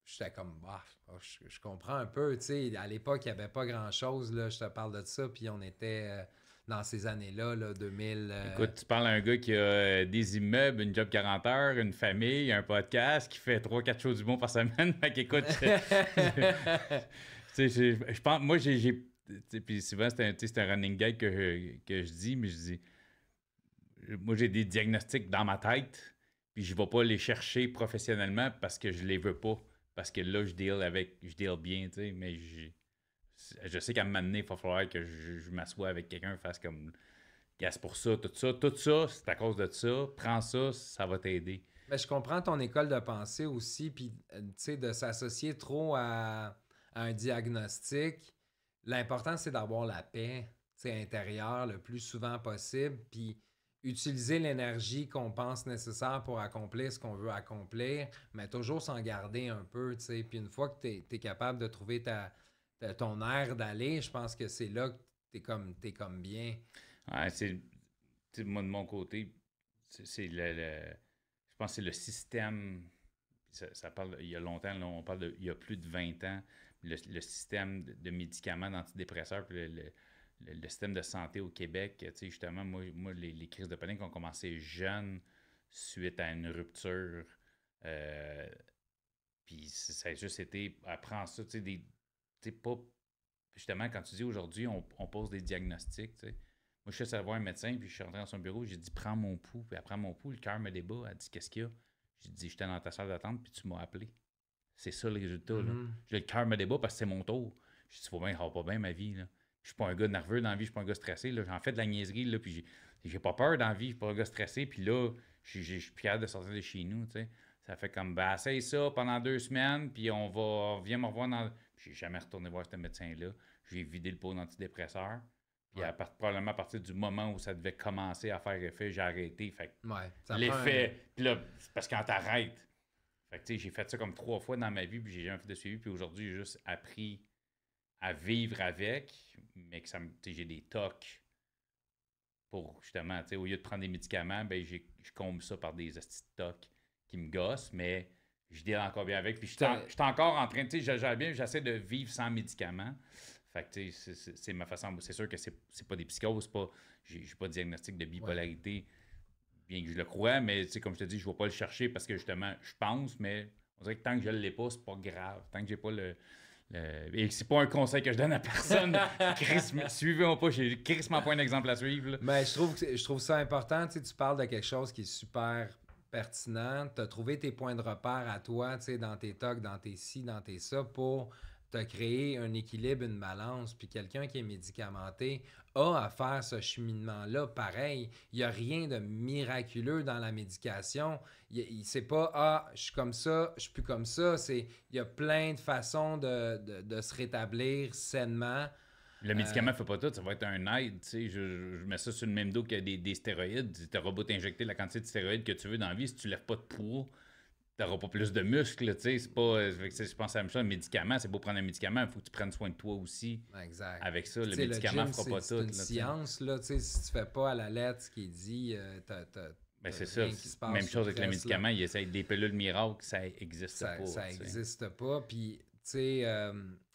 j'étais comme, bah, oh, je, comprends un peu. Tu sais, à l'époque, il n'y avait pas grand-chose. Je te parle de ça. Puis, on était dans ces années-là, là, 2000. Euh, écoute, tu parles à un gars qui a euh, des immeubles, une job 40 heures, une famille, un podcast, qui fait trois, quatre choses du bon par semaine. Fait qu'écoute, je pense, moi, j'ai. Puis souvent, c'est un, running gag que, je, dis, mais je dis. Moi, j'ai des diagnostics dans ma tête, puis je vais pas les chercher professionnellement parce que je les veux pas. Parce que là, je deal avec. Je deal bien, tu sais, mais j'ai je sais qu'à un moment donné, il va falloir que je, m'assoie avec quelqu'un, fasse comme. Yes, pour ça, tout ça, tout ça, c'est à cause de ça. Prends ça, ça va t'aider. Mais je comprends ton école de pensée aussi, puis euh, tu sais, de s'associer trop à, un diagnostic. L'important, c'est d'avoir la paix intérieure le plus souvent possible, puis utiliser l'énergie qu'on pense nécessaire pour accomplir ce qu'on veut accomplir, mais toujours s'en garder un peu. tu sais. Puis une fois que tu es capable de trouver ta, ton air d'aller, je pense que c'est là que t'es comme, es comme bien. c'est, moi, de mon côté, c'est, le, Je pense que c'est le système. Ça, parle, il y a longtemps, on parle il y a plus de 20 ans, le, système de, médicaments, d'antidépresseurs, le, le, système de santé au Québec, tu justement, moi, moi les, crises de panique ont commencé jeunes suite à une rupture. Euh, puis ça a juste été, Après ça, tu sais, des, sais, pas. Justement, quand tu dis aujourd'hui, on, pose des diagnostics, tu sais. Moi, je suis allé voir un médecin, puis je suis rentré dans son bureau, j'ai dit, prends mon pouls, puis après mon pouls, le cœur me débat, elle dit, qu'est-ce qu'il y a? J'ai dit, j'étais dans ta salle d'attente, puis tu m'as appelé. C'est ça le résultat, mm-hmm. le cœur me débat parce que c'est mon tour. J'ai dit, faut bien, il pas bien ma vie, là. Je suis pas un gars nerveux dans la vie, je suis pas un gars stressé, J'en fais de la niaiserie, là, puis j'ai pas peur dans la vie, je suis pas un gars stressé, puis là, je suis fier de sortir de chez nous, Ça fait comme, ben, essaye ça pendant deux semaines, puis on va, viens me revoir dans j'ai jamais retourné voir ce médecin-là. J'ai vidé le pot d'antidépresseur. Puis à probablement à partir du moment où ça devait commencer à faire effet, j'ai arrêté. Fait l'effet. Puis là, parce qu'en t'arrête. Fait que j'ai fait ça comme trois fois dans ma vie, puis j'ai jamais fait de suivi. Puis aujourd'hui, j'ai juste appris à vivre avec, mais que ça me. j'ai des tocs pour justement, au lieu de prendre des médicaments, ben je comble ça par des tocs qui me gossent, mais je dis encore bien avec. Puis je suis encore en train, tu sais, bien, j'essaie de vivre sans médicaments. Fait que, tu sais, c'est ma façon. C'est sûr que c'est pas des psychoses, pas, j'ai pas de diagnostic de bipolarité, bien que je le crois, mais tu comme je te dis, je vais pas le chercher parce que justement, je pense, mais on dirait que tant que je l'ai pas, c'est pas grave. Tant que j'ai pas le. Et c'est pas un conseil que je donne à personne. Suivez-moi pas, Chris crissement pas un exemple à suivre. Mais je trouve, que je trouve ça important. Tu, tu parles de quelque chose qui est super pertinente, tu as trouvé tes points de repère à toi, tu sais, dans tes tocs, dans tes ci, dans tes ça, pour te créer un équilibre, une balance. Puis quelqu'un qui est médicamenté a à faire ce cheminement-là. Pareil, il n'y a rien de miraculeux dans la médication. Il, c'est pas Ah, je suis comme ça, je suis plus comme ça. C'est il y a plein de façons de se rétablir sainement le euh, médicament ne fait pas tout, ça va être un aide. Je, je, mets ça sur le même dos que des, stéroïdes. Tu beau t'injecter la quantité de stéroïdes que tu veux dans la vie, si tu ne lèves pas de poids, tu n'auras pas plus de muscles, c'est pas, euh, je pense à la même chose, un médicament, c'est beau prendre un médicament, il faut que tu prennes soin de toi aussi. Ben, exact. Avec ça, le médicament ne fera pas tout. C'est une science, là, tu sais, si tu fais pas à la lettre ce qui est dit, euh, tu t'as, ben c'est passe. Même chose avec le médicament, Il essaie des pilules miracles, ça n'existe pas. Ça n'existe pas. Puis, tu sais,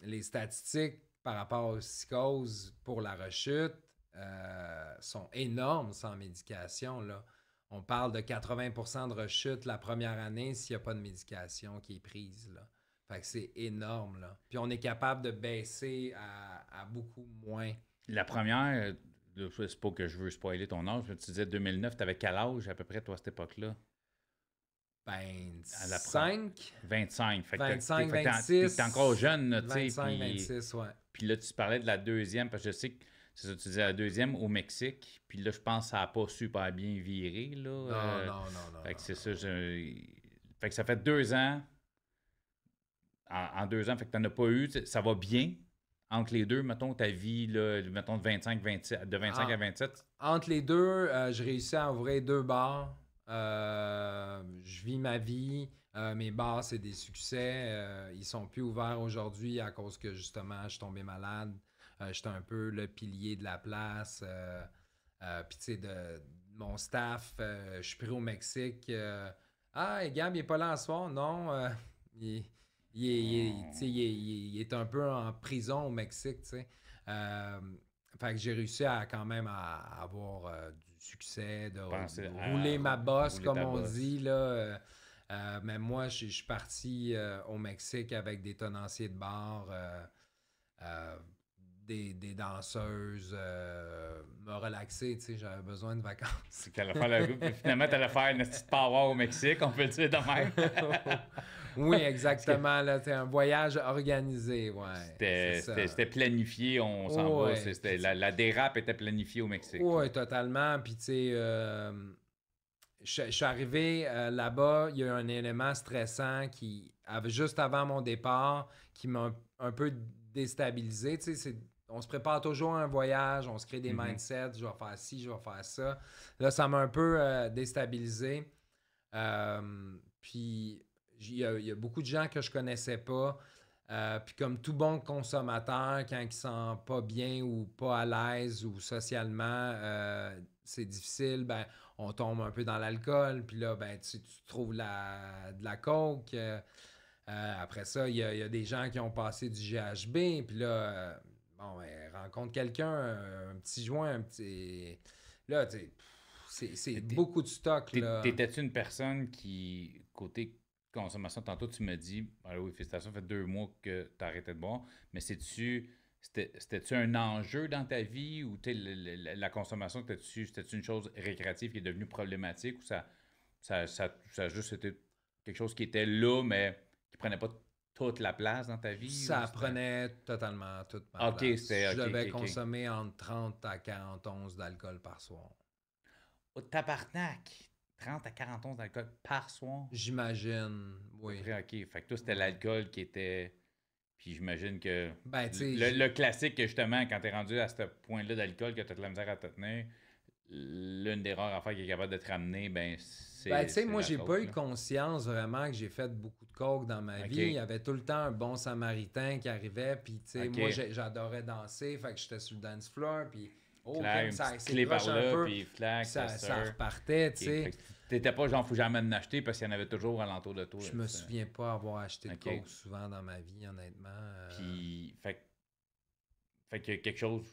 les statistiques par rapport aux causes pour la rechute euh, sont énormes sans médication. Là. On parle de 80 de rechute la première année s'il n'y a pas de médication qui est prise. Là. Fait que c'est énorme. Puis on est capable de baisser à, beaucoup moins. La première, c'est pas que je veux spoiler ton âge, mais tu disais 2009, tu avais quel âge à peu près, toi, à cette époque-là? 25. 25. 25, 26. es encore jeune, tu sais. 25, 26, ouais. Puis là, tu parlais de la deuxième, parce que je sais que c'est ça, tu disais la deuxième au Mexique. Puis là, je pense que ça n'a pas super bien viré. Là. Non, euh, non, non, Fait que c'est ça. Fait que ça fait deux ans. En, deux ans, fait que tu n'en as pas eu. Ça va bien entre les deux, mettons, ta vie, là, mettons, de 25, à 27? Ah. Entre les deux, euh, je réussis à ouvrir deux bars. Euh, je vis ma vie. Euh, mes bars, c'est des succès. Euh, ils sont plus ouverts aujourd'hui à cause que justement, je suis tombé malade. Euh, j'étais un peu le pilier de la place. Puis, tu sais, de, mon staff, je suis pris au Mexique. ah, et Gab, il n'est pas là ce soir. Non, il, est, un peu en prison au Mexique, tu sais. Fait que j'ai réussi à quand même à, avoir du succès, de, rouler ma bosse, comme on dit. Là, euh, mais moi, je suis parti euh, au Mexique avec des tenanciers de bar, euh, des, des, danseuses, me relaxer, tu sais, j'avais besoin de vacances. C'est qu'elle allais le... Finalement, faire une petite power au Mexique, on peut le dire de même. oui, exactement, là, c'est un voyage organisé, ouais. C'était planifié, on s'en va, la, la, dérape était planifiée au Mexique. Oui, totalement, puis tu sais je, suis arrivé euh, là-bas, il y a eu un élément stressant qui, juste avant mon départ, qui m'a un, peu déstabilisé. on se prépare toujours à un voyage, on se crée des mm-hmm. mindsets, je vais faire ci, je vais faire ça. Là, ça m'a un peu euh, déstabilisé. Euh, puis, il y, a beaucoup de gens que je connaissais pas. puis comme tout bon consommateur, quand il ne sent pas bien ou pas à l'aise ou socialement, c'est difficile, ben, on tombe un peu dans l'alcool, puis là, ben, tu, tu trouves la, de la coke. Euh, euh, après ça, il y, a des gens qui ont passé du GHB, puis là, euh, bon, ben, rencontre quelqu'un, un, petit joint, un petit. Là, tu c'est beaucoup de stock. T'étais-tu une personne qui, côté consommation, tantôt tu me dis, ah oui, félicitations, ça fait deux mois que tu arrêté de boire, mais c'est-tu c'était-tu un enjeu dans ta vie ou la, la consommation, c'était-tu une chose récréative qui est devenue problématique ou ça, ça, juste c'était quelque chose qui était là, mais qui prenait pas toute la place dans ta vie? Ça prenait totalement toute ma place. Je devais consommer entre 30 à 40 onces d'alcool par soir. Au tabarnak! 30 à 40 onces d'alcool par soir? J'imagine, oui. OK, fait que c'était l'alcool qui était puis j'imagine que ben, le, le, classique, justement, quand tu es rendu à ce point-là d'alcool, que tu as de la misère à te tenir, l'une des rares affaires qui est capable de te ramener, ben c'est. Ben, tu sais, moi, j'ai pas eu conscience vraiment que j'ai fait beaucoup de coke dans ma vie. Il y avait tout le temps un bon samaritain qui arrivait, puis, tu sais, moi, j'adorais danser, fait que j'étais sur le dance floor, puis. Oh, comme ça, c'est puis, flag, ça, ça repartait, tu sais. C'était pas j'en fous jamais en parce qu'il y en avait toujours l'entour de toi. Je me souviens pas avoir acheté de souvent dans ma vie, honnêtement. Euh. Puis, fait, fait que quelque chose,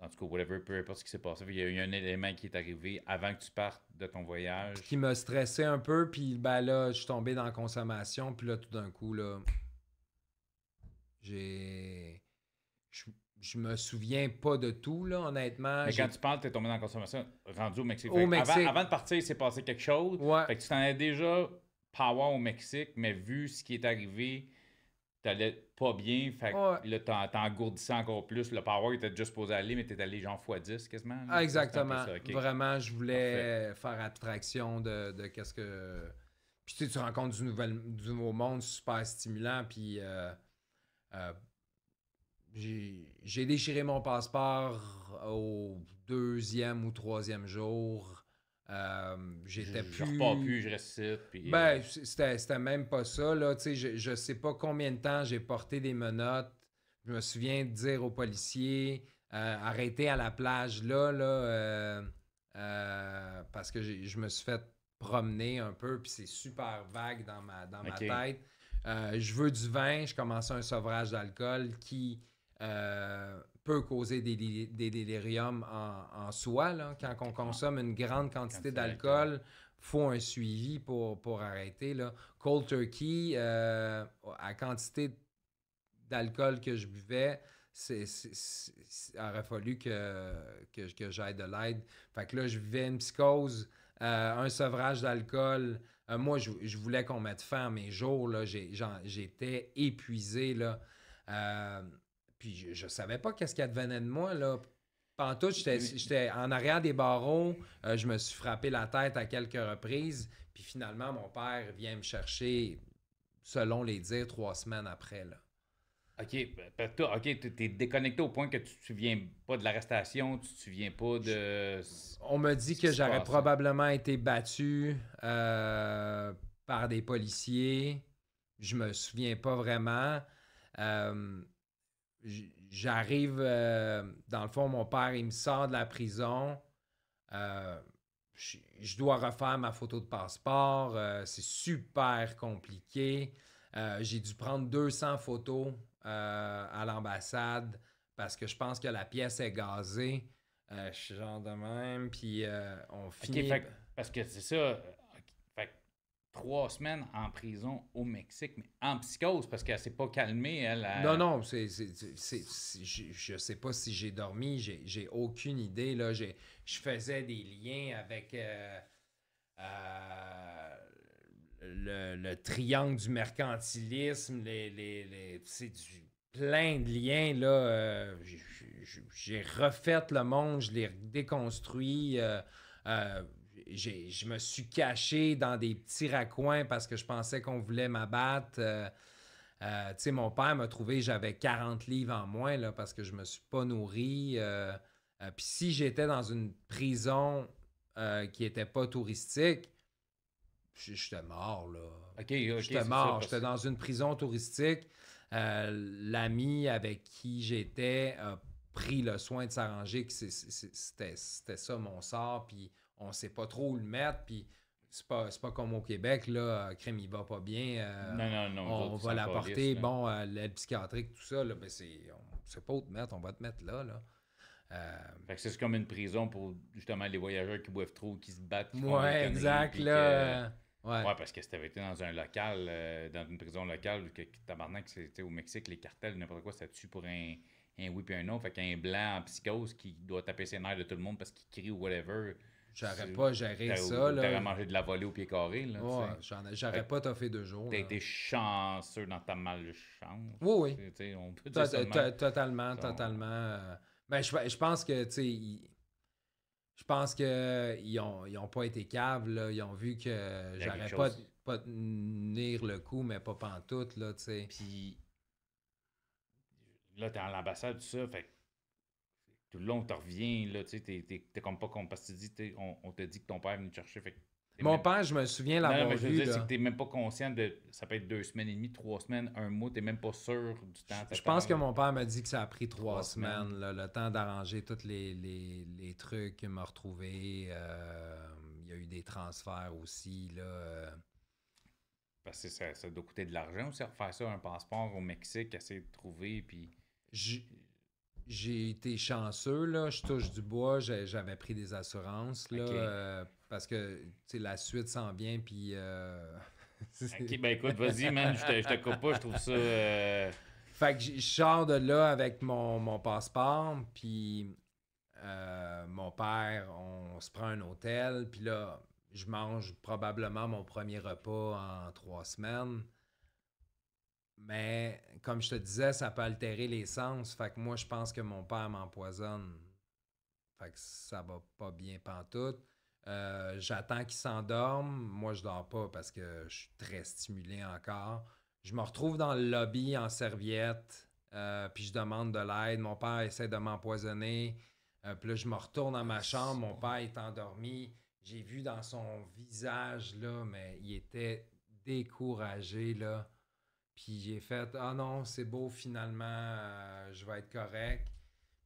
en tout cas, whatever, peu importe ce qui s'est passé, il y a eu un élément qui est arrivé avant que tu partes de ton voyage. Qui me stressait un peu, puis ben là, je suis tombé dans la consommation, puis là, tout d'un coup, là, j'ai je me souviens pas de tout, là, honnêtement. Mais quand tu parles, t'es tombé dans la consommation rendu au Mexique. Avant, de partir, il s'est passé quelque chose. Fait tu t'en es déjà power au Mexique, mais vu ce qui est arrivé, t'allais pas bien. Fait que là, encore plus. Le power était juste posé aller, mais t'es allé genre x 10 quasiment. Ah, exactement. Vraiment, je voulais faire attraction de, de qu'est-ce que. Puis tu, sais, tu rencontres du, nouvel, du nouveau monde super stimulant, puis. Euh, euh, j'ai déchiré mon passeport au deuxième ou troisième jour. Euh, j'étais plus. Je plus, je récite. Ben, c'était même pas ça. Là. Je, je sais pas combien de temps j'ai porté des menottes. Je me souviens de dire aux policiers euh, arrêtez à la plage là, là euh, parce que je me suis fait promener un peu, puis c'est super vague dans ma, dans ma tête. je veux du vin, je commençais un sevrage d'alcool qui euh, peut causer des, déliriums en, soi. Quand on consomme une grande quantité d'alcool, faut un suivi pour, pour arrêter. Là. Cold turkey, euh, à quantité d'alcool que je buvais, c'est, aurait fallu que, que, j'aille de l'aide. Fait que là, je vivais une psychose, euh, un sevrage d'alcool. Euh, moi, je, voulais qu'on mette fin à mes jours. Là. j'étais épuisé. Là. Puis je, savais pas qu'est-ce qui advenait de moi, là. tout, j'étais en arrière des barreaux, euh, je me suis frappé la tête à quelques reprises, puis finalement, mon père vient me chercher, selon les dires, trois semaines après, là. OK, ben, ok tu déconnecté au point que tu te souviens pas de l'arrestation, tu te souviens pas de... On me dit que j'aurais probablement été battu euh, par des policiers. Je me souviens pas vraiment. Euh, j'arrive, euh, dans le fond, mon père, il me sort de la prison. Euh, je, dois refaire ma photo de passeport. Euh, c'est super compliqué. j'ai dû prendre 200 photos à l'ambassade parce que je pense que la pièce est gazée. je suis genre de même, puis on finit... parce que c'est ça, trois semaines en prison au Mexique, mais en psychose parce qu'elle s'est pas calmée. Elle, Non, non, c'est, je ne sais pas si j'ai dormi, j'ai aucune idée. Là. Je faisais des liens avec euh, euh, le, triangle du mercantilisme, les, les, les c'est plein de liens. Là, euh, j'ai refait le monde, je l'ai déconstruit je me suis caché dans des petits raccoins parce que je pensais qu'on voulait m'abattre. Euh, euh, tu sais, mon père m'a trouvé, j'avais 40 livres en moins là, parce que je me suis pas nourri. Euh, puis si j'étais dans une prison qui n'était pas touristique, j'étais mort, là. j'étais mort. J'étais dans une prison touristique. L'ami avec qui j'étais a pris le soin de s'arranger. que C'était ça mon sort. Puis on sait pas trop où le mettre. Puis c'est pas, pas comme au Québec, là, euh, crème, il va pas bien. Euh, on, va l'apporter. Bon, euh, l'aide psychiatrique, tout ça, là, ne ben, c'est, sait pas où te mettre, on va te mettre là, là. c'est comme une prison pour justement les voyageurs qui boivent trop, qui se battent. Qui exact, là. ouais. parce que si t'avais été dans un local, dans une prison locale, que tabarnak, c'était au Mexique, les cartels, n'importe quoi, ça tue pour un, un oui et un non. Fait qu'un blanc en psychose qui doit taper ses nerfs de tout le monde parce qu'il crie ou whatever J'aurais pas géré ça. T'aurais mangé de la volée au pied carré. Là, j'aurais pas toffé deux jours. T'as été chanceux dans ta malchance. Oui, oui. on peut Totalement, totalement. Mais euh, ben, je, pense que, tu sais, je pense que ils ont, ont pas été caves, là. Ils ont vu que j'aurais pas, pas tenir le coup, mais pas pantoute, là, tu sais. Puis là, t'es en l'ambassade, tout ça, fait tout le long, tu reviens, là, tu sais, t'es comme pas comme, Parce que tu dis, on, on te dit que ton père est venu te chercher. Fait Mon père, je me souviens l'avoir vu. C'est que t'es même pas conscient de. Ça peut être deux semaines et demie, trois semaines, un mois, t'es même pas sûr du temps. Je, pense que mon père m'a dit que ça a pris trois, semaines, le temps d'arranger tous les, les, les, trucs, me retrouver. Euh, il y a eu des transferts aussi, là. Euh. Parce que ça, ça doit coûter de l'argent aussi, faire ça, un passeport au Mexique, essayer de trouver, puis. Je j'ai été chanceux, là. Je touche du bois, j'avais pris des assurances, là. Euh, parce que, la suite s'en vient, puis... Euh, ok, ben écoute, vas-y, man, je te, coupe pas, je trouve ça... Euh, fait que je sors de là avec mon, mon passeport, puis mon père, on se prend un hôtel, puis là, je mange probablement mon premier repas en trois semaines. Mais comme je te disais, ça peut altérer les sens. Fait que moi, je pense que mon père m'empoisonne. Fait que ça va pas bien pantoute. Euh, J'attends qu'il s'endorme. Moi, je dors pas parce que je suis très stimulé encore. Je me retrouve dans le lobby en serviette. Euh, puis je demande de l'aide. Mon père essaie de m'empoisonner. Euh, puis je me retourne dans ma chambre. Mon père est endormi. J'ai vu dans son visage, là, mais il était découragé, là. Puis j'ai fait Ah non, c'est beau, finalement, euh, je vais être correct.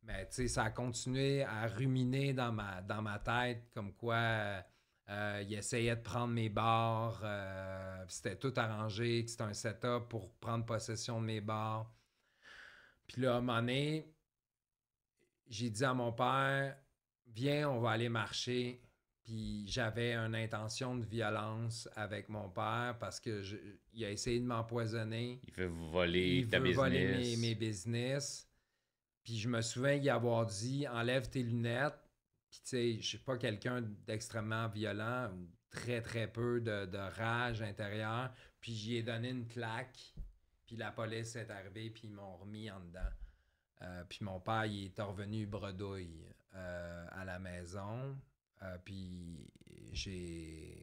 Mais tu sais, ça a continué à ruminer dans ma, dans ma tête, comme quoi euh, euh, il essayait de prendre mes bars. c'était tout arrangé, c'était un setup pour prendre possession de mes bars. Puis là, à un moment donné, j'ai dit à mon père Viens, on va aller marcher. Puis j'avais une intention de violence avec mon père parce que a essayé de m'empoisonner. Il veut voler il voler mes, business. Puis je me souviens y avoir dit enlève tes lunettes. Puis tu sais, je suis pas quelqu'un d'extrêmement violent, très très peu de, rage intérieure. Puis j'y ai donné une claque. Puis la police est arrivée, puis ils m'ont remis en dedans. Euh, puis mon père, il est revenu bredouille euh, à la maison. Euh, puis j'ai.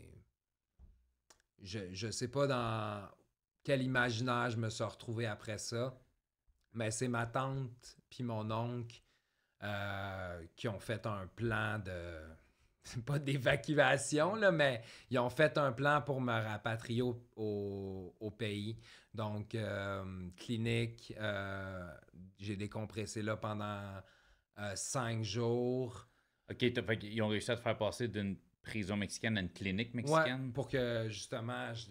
Je, je sais pas dans quel imaginaire je me suis retrouvé après ça, mais c'est ma tante puis mon oncle euh, qui ont fait un plan de. Pas d'évacuation, mais ils ont fait un plan pour me rapatrier au, pays. Donc, euh, clinique, j'ai décompressé là pendant cinq jours. OK, ils ont réussi à te faire passer d'une prison mexicaine à une clinique mexicaine? pour que, justement, je,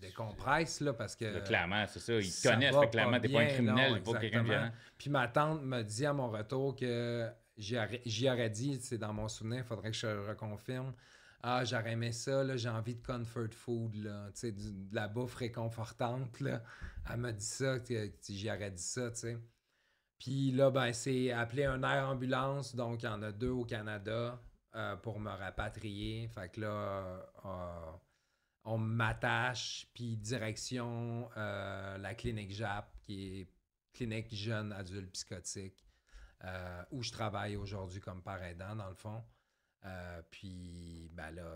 décompresse, là, parce que... clairement, c'est ça. Ils connaissent, clairement, t'es pas un criminel, non, quelqu'un Puis ma tante me dit à mon retour que j'y aurais dit, c'est dans mon souvenir, il faudrait que je le reconfirme, ah, j'aurais aimé ça, là, j'ai envie de comfort food, là, tu sais, de la bouffe réconfortante, là. Elle m'a dit ça, j'y aurais dit ça, tu sais. Puis là, ben, c'est appelé un air ambulance. Donc, il y en a deux au Canada euh, pour me rapatrier. Fait que là, euh, on m'attache. Puis direction euh, la clinique JAP, qui est clinique jeune adulte psychotique, où je travaille aujourd'hui comme aidant, dans le fond. puis, ben là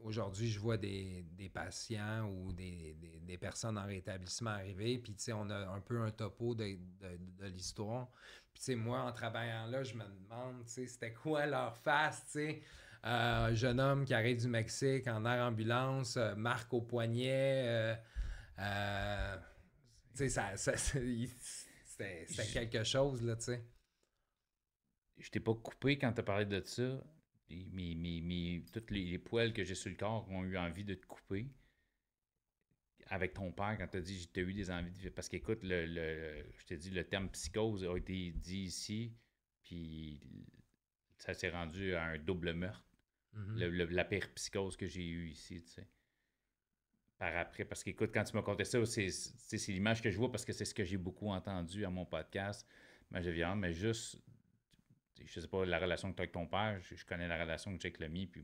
Aujourd'hui, je vois des, patients ou des, personnes en rétablissement arriver, puis on a un peu un topo de, de, l'histoire. Puis moi, en travaillant là, je me demande, c'était quoi leur face, tu sais? euh, jeune homme qui arrive du Mexique en air ambulance, euh, marque au poignet, euh, euh, tu sais, c'était quelque chose, là, tu sais. Je t'ai pas coupé quand t'as parlé de ça mais toutes les, poils que j'ai sur le corps ont eu envie de te couper avec ton père quand tu as dit j'ai eu des envies Parce qu'écoute, le, je t'ai dit, le terme psychose a été dit ici, puis ça s'est rendu à un double meurtre. Mm-hmm. la pire psychose que j'ai eue ici, tu sais. Par après, parce qu'écoute, quand tu m'as conté ça, c'est l'image que je vois parce que c'est ce que j'ai beaucoup entendu à mon podcast. Mais ben, je viens, mais juste je sais pas la relation que tu as avec ton père, je, connais la relation que Jack avec le puis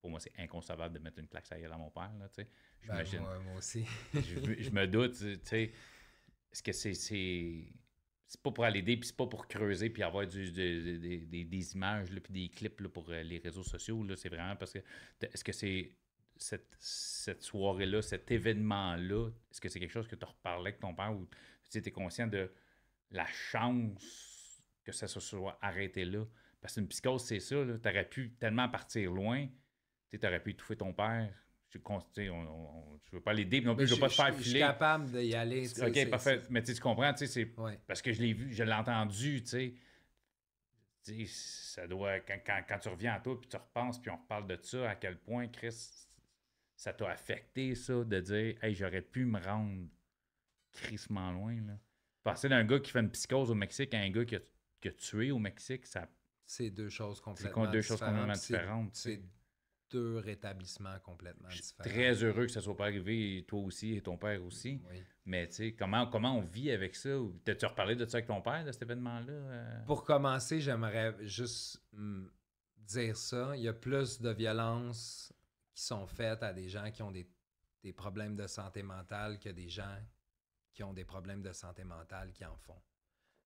pour moi, c'est inconcevable de mettre une claque à à mon père, tu sais. Ben, moi, aussi. je, me doute, tu sais, est-ce que c'est... c'est pas pour aller aider, puis c'est pas pour creuser, puis avoir du, des images, puis des clips pour euh, les réseaux sociaux. Là, c'est vraiment parce que. Est-ce que c'est cette, cette soirée-là, cet événement-là, est-ce que c'est quelque chose que tu reparlé avec ton père ou tu es conscient de la chance que ça se soit arrêté là. Parce qu'une psychose, c'est ça. Tu aurais pu tellement partir loin, tu aurais pu étouffer ton père. Je ne veux pas l'aider, non je veux pas te faire filer. Je suis capable d'y aller. OK, parfait. Mais tu comprends, c'est parce que je l'ai vu, je l'ai entendu. Tu sais, ça doit, quand, tu reviens à toi, puis tu repenses, puis on reparle de ça, à quel point, Chris, ça t'a affecté, ça, de dire, hey, j'aurais pu me rendre crissement loin. Là. Passer d'un gars qui fait une psychose au Mexique à un gars qui a que es au Mexique, ça. C'est deux choses complètement deux choses complètement différentes. C'est deux rétablissements complètement je suis Très heureux que ça ne soit pas arrivé, toi aussi et ton père aussi. Mais tu sais, comment, comment on vit avec ça? T'as-tu reparlé de ça avec ton père, de cet événement-là? Euh? Pour commencer, j'aimerais juste dire ça. Il y a plus de violences qui sont faites à des gens qui ont des problèmes de santé mentale que des gens qui ont des problèmes de santé mentale qui en font.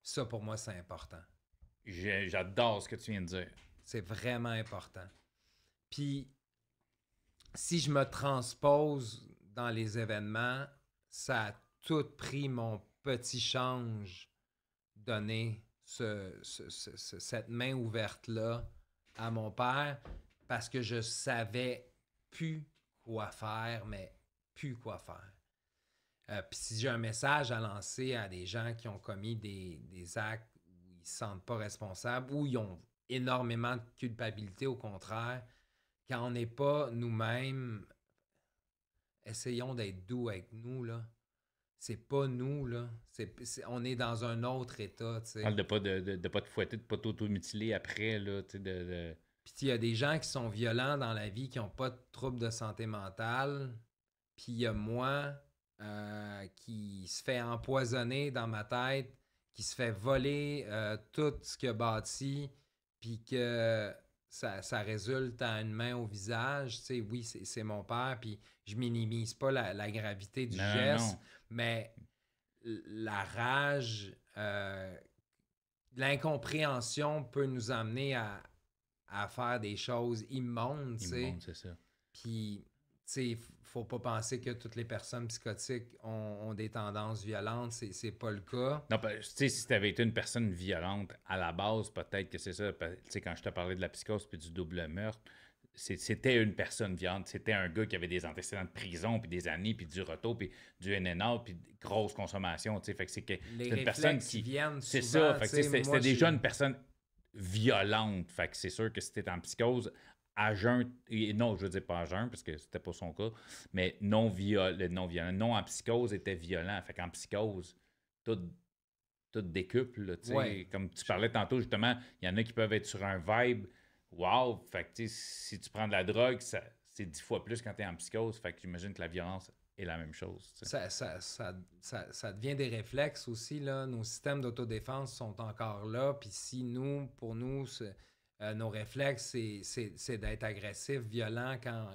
Ça, pour moi, c'est important. J'adore ce que tu viens de dire. C'est vraiment important. Puis, si je me transpose dans les événements, ça a tout pris mon petit change donné ce, cette main ouverte-là à mon père parce que je savais plus quoi faire, mais plus quoi faire. Euh, puis si j'ai un message à lancer à des gens qui ont commis des, actes où ils ne se sentent pas responsables, ou ils ont énormément de culpabilité, au contraire, quand on n'est pas nous-mêmes, essayons d'être doux avec nous, là. C'est pas nous, là. on est dans un autre état, tu sais. Parle de pas, de, de, pas te fouetter, de pas t'automutiler après, là, tu Puis il y a des gens qui sont violents dans la vie, qui n'ont pas de troubles de santé mentale. Puis il y a moi euh, qui se fait empoisonner dans ma tête, qui se fait voler euh, tout ce que a bâti, puis que ça, ça, résulte à une main au visage. Tu sais, oui, c'est mon père, puis je minimise pas la, la gravité du geste, mais la rage, euh, l'incompréhension peut nous amener à, à, faire des choses immondes. c'est ça. Puis, tu sais, faut pas penser que toutes les personnes psychotiques ont, des tendances violentes. C'est, pas le cas. Non, si tu avais été une personne violente à la base, peut-être que c'est ça. Tu quand je te parlais de la psychose puis du double meurtre, c'était une personne violente. C'était un gars qui avait des antécédents de prison, puis des années, puis du retour, puis du NNA, puis grosse consommation. Tu sais, que c'est une personne qui. Viennent c'est ça. c'était, déjà une personne violente. Fait que c'est sûr que si en psychose, à non, je veux dire pas à jeun, parce que c'était pas son cas, mais non violent, non violent, non en psychose était violent. Fait qu'en psychose, tout, décuple, Comme tu parlais tantôt, justement, il y en a qui peuvent être sur un vibe, wow, fait si tu prends de la drogue, c'est dix fois plus quand tu es en psychose. Fait que j'imagine que la violence est la même chose. Ça, ça, devient des réflexes aussi, là. Nos systèmes d'autodéfense sont encore là, puis si nous, pour nous, euh, nos réflexes, c'est d'être agressif, violent quand,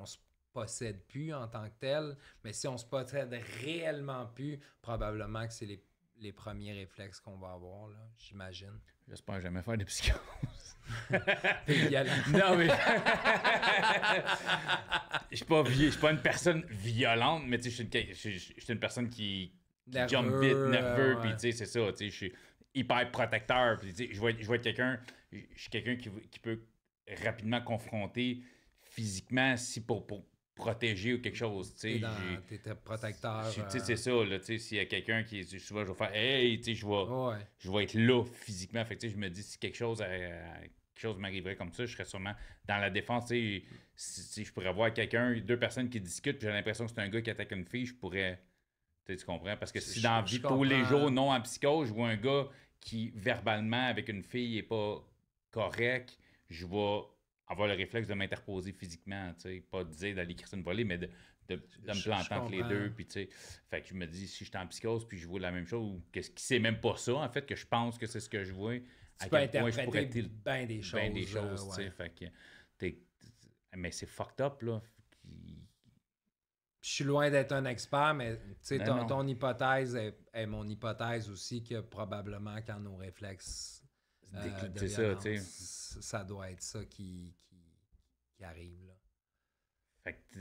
on, se possède plus en tant que tel. Mais si on se possède réellement plus, probablement que c'est les, les, premiers réflexes qu'on va avoir, là, j'imagine. J'espère jamais faire de psychose. non, mais. Je ne suis pas une personne violente, mais je suis une, personne qui, jump vite, nerveux, puis c'est ça, je suis hyper protecteur, je vois, quelqu'un je suis quelqu'un qui, peut rapidement confronter physiquement si pour, protéger ou quelque chose. Tu sais, protecteur. Tu sais, euh. c'est ça. Tu s'il y a quelqu'un qui est souvent, je vais faire Hey, je vais, je vais être là physiquement. Fait je me dis si quelque chose, euh, chose m'arriverait comme ça, je serais sûrement dans la défense. Tu si, je pourrais voir quelqu'un, deux personnes qui discutent, j'ai l'impression que c'est un gars qui attaque une fille, je pourrais. Tu, comprends? Parce que si dans la vie tous les jours, non en psychose, je vois un gars qui, verbalement, avec une fille, n'est pas correct, je vais avoir le réflexe de m'interposer physiquement, tu sais, pas de dire d'aller crisser une volée, mais de, de, me planter entre les deux, puis tu sais, fait que je me dis, si je suis en psychose, puis je vois la même chose, ou que c'est même pas ça, en fait, que je pense que c'est ce que je vois, à quel point bien des choses, mais c'est fucked up, là, je suis loin d'être un expert, mais ton, ton, hypothèse est, mon hypothèse aussi que probablement quand nos réflexes euh, c'est ça, tu sais. Ça doit être ça qui, arrive.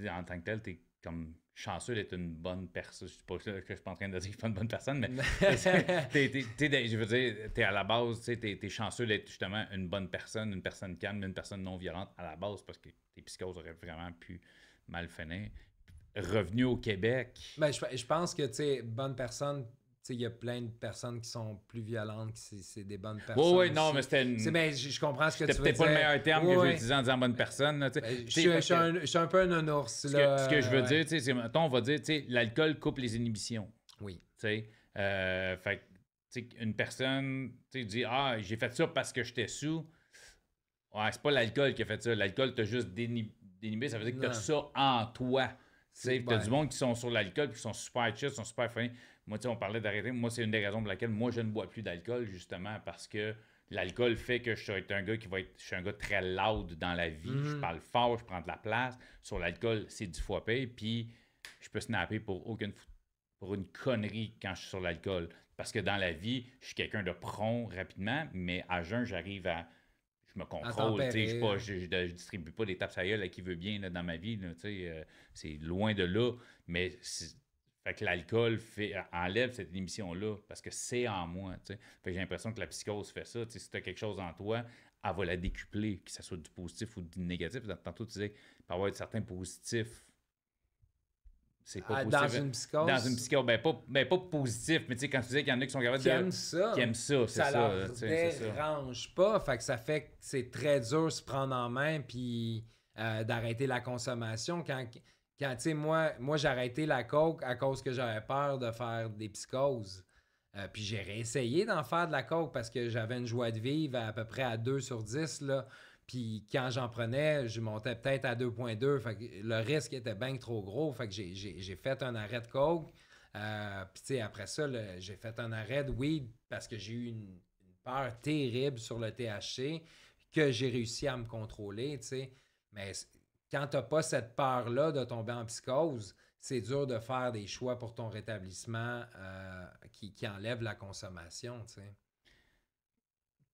Là. en tant que tel, t'es comme chanceux d'être une bonne personne. Je ne pas que je suis pas en train de dire que je suis une bonne personne, mais je veux dire, t'es à la base, tu es chanceux d'être justement une bonne personne, une personne calme, une personne non violente à la base parce que tes psychoses auraient vraiment pu mal finir. Revenu au Québec. Ben, je, pense que, tu es bonne personne, il y a plein de personnes qui sont plus violentes, que c'est des bonnes personnes. Oui, oui, non, mais c'était une... ben, je, comprends ce que tu veux peut-être pas le meilleur terme que je en disant bonne personne. Ben, je, suis, un, je, un, peu un ours. Ce, là, que, ce que je veux dire, c'est que on va dire, l'alcool coupe les inhibitions. Oui. Tu euh, fait une personne, dit « ah, j'ai fait ça parce que j'étais sous. Ouais, c'est pas l'alcool qui a fait ça. L'alcool t'a juste déni dénibé. Ça veut dire que t'as ça en toi. T'as du monde qui sont sur l'alcool, qui sont super chill, sont super fins. Moi, tu sais, on parlait d'arrêter. Moi, c'est une des raisons pour laquelle moi, je ne bois plus d'alcool, justement, parce que l'alcool fait que je suis un gars qui va être. Je suis un gars très loud dans la vie. Je mm. parle fort, je prends de la place. Sur l'alcool, c'est du fois payé Puis, je peux snapper pour aucune pour une connerie quand je suis sur l'alcool. Parce que dans la vie, je suis quelqu'un de prompt rapidement, mais à jeun, j'arrive à. Je me contrôle, je, ne distribue pas des tapes à à qui veut bien dans ma vie. Euh, c'est loin de là, mais fait que l'alcool enlève cette émission-là parce que c'est en moi. Fait que j'ai l'impression que la psychose fait ça. sais, si tu as quelque chose en toi, elle va la décupler, que ce soit du positif ou du négatif. Tantôt, tu disais qu'il peut y avoir certains positifs. C'est pas ah, positif. Dans hein. une psychose. Dans une psychose. Ben, pas, ben, pas positif, mais tu sais, quand tu disais qu'il y en a qui sont capables qui Aiment ça. Qui aiment ça. Ça, ça leur dérange pas. Fait que ça fait que c'est très dur de se prendre en main puis euh, d'arrêter la consommation. Quand quand, tu sais, moi, moi j'ai arrêté la coke à cause que j'avais peur de faire des psychoses. Euh, puis j'ai réessayé d'en faire de la coke parce que j'avais une joie de vivre à, peu près à 2 sur 10. Là. Puis quand j'en prenais, je montais peut-être à 2,2. le risque était bien trop gros. Fait que j'ai fait un arrêt de coke. Euh, puis tu sais, après ça, j'ai fait un arrêt de weed parce que j'ai eu une, peur terrible sur le THC que j'ai réussi à me contrôler, tu sais. Mais quand tu n'as pas cette peur-là de tomber en psychose, c'est dur de faire des choix pour ton rétablissement euh, qui, qui enlève la consommation.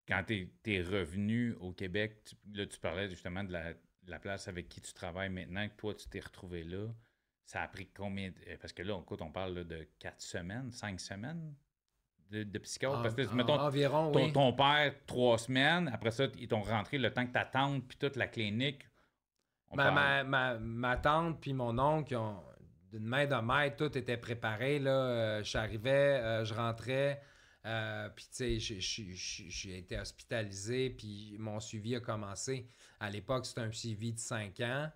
Quand tu es, revenu au Québec, tu, là, tu parlais justement de la, place avec qui tu travailles maintenant, que toi, tu t'es retrouvé là. Ça a pris combien Parce que là, on, on parle de quatre semaines, cinq semaines de, psychose. parce que, environ, ton, père, trois semaines. Après ça, ils t'ont rentré le temps que tu puis toute la clinique Ma, ma, tante puis mon oncle, d'une main de maître, tout était préparé. Là, euh, euh, je rentrais. Euh, puis, tu sais, j'ai été hospitalisé, puis mon suivi a commencé. À l'époque, c'était un suivi de 5 ans.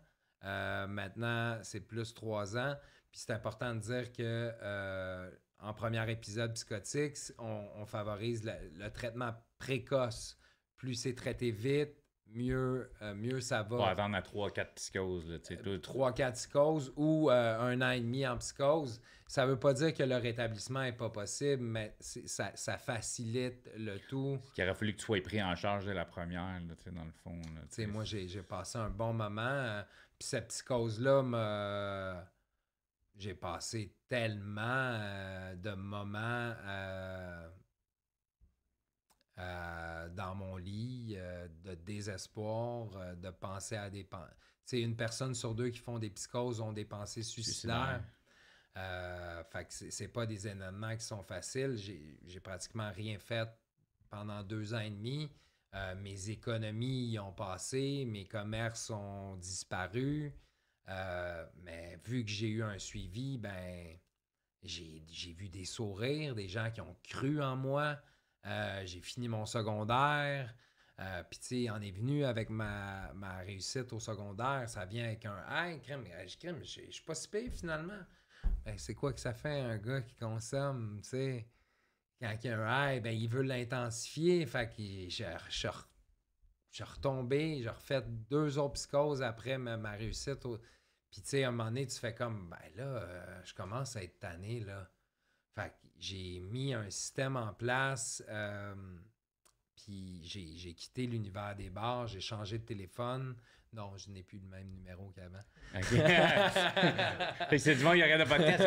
maintenant, c'est plus trois ans. Puis, c'est important de dire que en premier épisode psychotique, on, favorise le, traitement précoce. Plus c'est traité vite, mieux, euh, mieux ça va. attendre à 3-4 psychoses. 3-4 psychoses ou euh, un an et demi en psychose. Ça ne veut pas dire que le rétablissement n'est pas possible, mais ça, ça, facilite le tout. Il aurait fallu que tu sois pris en charge de la première, dans le fond. tu moi, j'ai passé un bon moment. Euh, puis cette psychose-là J'ai passé tellement de moments euh, dans mon lit, euh, de désespoir, euh, de penser à des pensées. C'est une personne sur deux qui font des psychoses ont des pensées suicidaires. fait que c'est pas des événements qui sont faciles. J'ai pratiquement rien fait pendant deux ans et demi. mes économies y ont passé, mes commerces ont disparu. mais vu que j'ai eu un suivi, ben j'ai vu des sourires, des gens qui ont cru en moi. Euh, j'ai fini mon secondaire. Euh, Puis, tu sais, on est venu avec ma, réussite au secondaire. Ça vient avec un Hey, je suis pas si finalement. Ben, c'est quoi que ça fait un gars qui consomme, tu sais? Quand il a un hey, ben, il veut l'intensifier. Fait que je, je, retombé, j'ai refait deux autres psychoses après ma, réussite. Au... Puis, tu sais, à un moment donné, tu fais comme, ben là, euh, je commence à être tanné, là. Fait que j'ai mis un système en place, euh, puis j'ai quitté l'univers des bars, j'ai changé de téléphone. Non, je n'ai plus le même numéro qu'avant. c'est du monde qui regarde le podcast.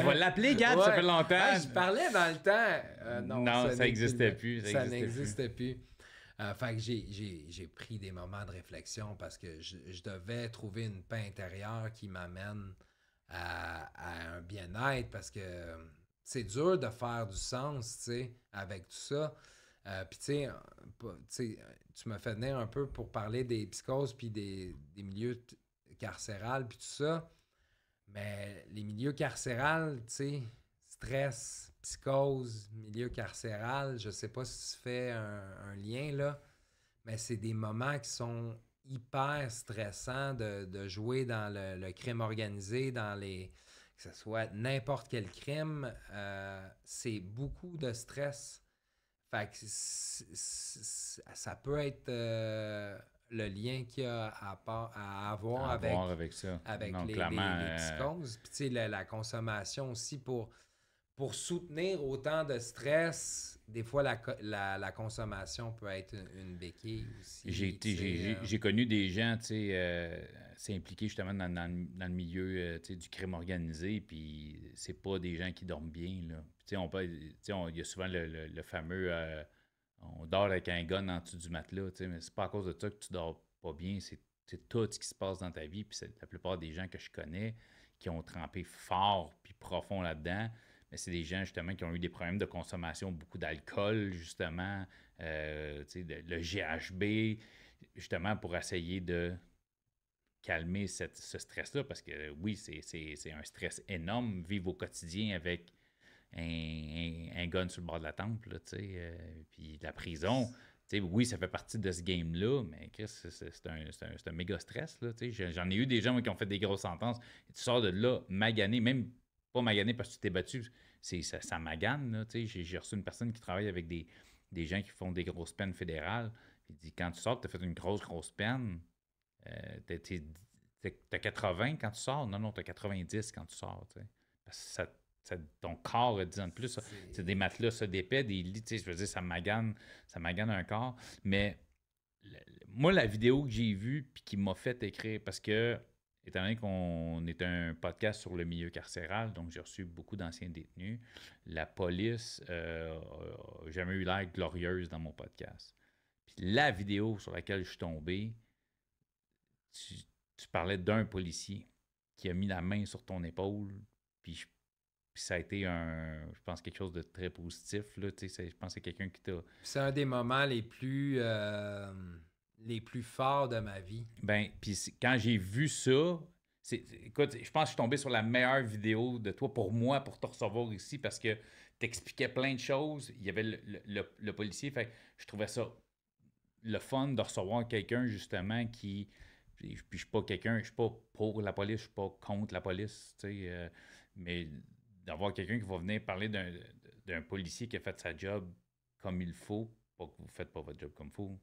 je vais l'appeler, gars, ça fait longtemps. je parlais dans le temps. Euh, non, ça n'existait plus, Ça n'existait plus. Euh, fait que j'ai pris des moments de réflexion parce que je, devais trouver une paix intérieure qui m'amène à, à, un bien-être parce que c'est dur de faire du sens, tu sais, avec tout ça. Euh, puis, tu sais, euh, tu euh, me fais venir un peu pour parler des psychoses puis des, milieux carcérales puis tout ça. Mais les milieux carcérales, tu sais, stress, psychose, milieu carcéral, je sais pas si tu fais un, lien là, mais c'est des moments qui sont hyper stressants de, jouer dans le, crime organisé, dans les, que ce soit n'importe quel crime, euh, c'est beaucoup de stress. ça peut être euh, le lien qu'il y a à, avoir avec, les, les, euh, la, consommation aussi pour, pour soutenir autant de stress des fois, la, consommation peut être une, béquille aussi. Euh. J'ai, connu des gens, tu sais, euh, justement dans, le milieu euh, du crime organisé, puis c'est pas des gens qui dorment bien, là. Tu sais, on il y a souvent le, fameux on dort avec un gun en dessous du matelas, mais c'est pas à cause de ça que tu dors pas bien, c'est, tout ce qui se passe dans ta vie, puis c'est la plupart des gens que je connais qui ont trempé fort puis profond là-dedans, mais c'est des gens justement qui ont eu des problèmes de consommation, beaucoup d'alcool, justement, euh, le GHB, justement pour essayer de calmer cette, ce stress-là, parce que oui, c'est un stress énorme, vivre au quotidien avec un, gun sur le bord de la tempe, là, euh, puis la prison. oui, ça fait partie de ce game-là, mais c'est un, un, méga stress. J'en ai eu des gens qui ont fait des grosses sentences. tu sors de là magané, même pas magané parce que tu t'es battu, c'est, ça, ça magane. J'ai, j'ai reçu une personne qui travaille avec des, gens qui font des grosses peines fédérales. Il dit quand tu sors, tu as fait une grosse, grosse peine. Euh, as 80 quand tu sors. Non, non, as 90 quand tu sors. Parce ton corps a 10 ans de plus. c'est... des matelas, ça d'épais, des lits. Je veux dire, ça magane, ça magane un corps. Mais moi, la vidéo que j'ai vue et qui m'a fait écrire, parce que étant donné qu'on est un podcast sur le milieu carcéral, donc j'ai reçu beaucoup d'anciens détenus, la police n'a euh, jamais eu l'air glorieuse dans mon podcast. la vidéo sur laquelle je suis tombé, tu, parlais d'un policier qui a mis la main sur ton épaule, puis, ça a été un, je pense, quelque chose de très positif. Là, je pense que c'est quelqu'un qui t'a... C'est un des moments les plus... Euh, les plus forts de ma vie. Ben, puis quand j'ai vu ça, écoute, je pense que je suis tombé sur la meilleure vidéo de toi pour moi, pour te recevoir ici, parce que t'expliquais plein de choses. Il y avait le, le, policier, fait je trouvais ça le fun de recevoir quelqu'un, justement, qui. Puis je suis pas quelqu'un, je suis pas pour la police, je suis pas contre la police, tu sais, euh, mais d'avoir quelqu'un qui va venir parler d'un policier qui a fait sa job comme il faut, pas que vous ne faites pas votre job comme il faut,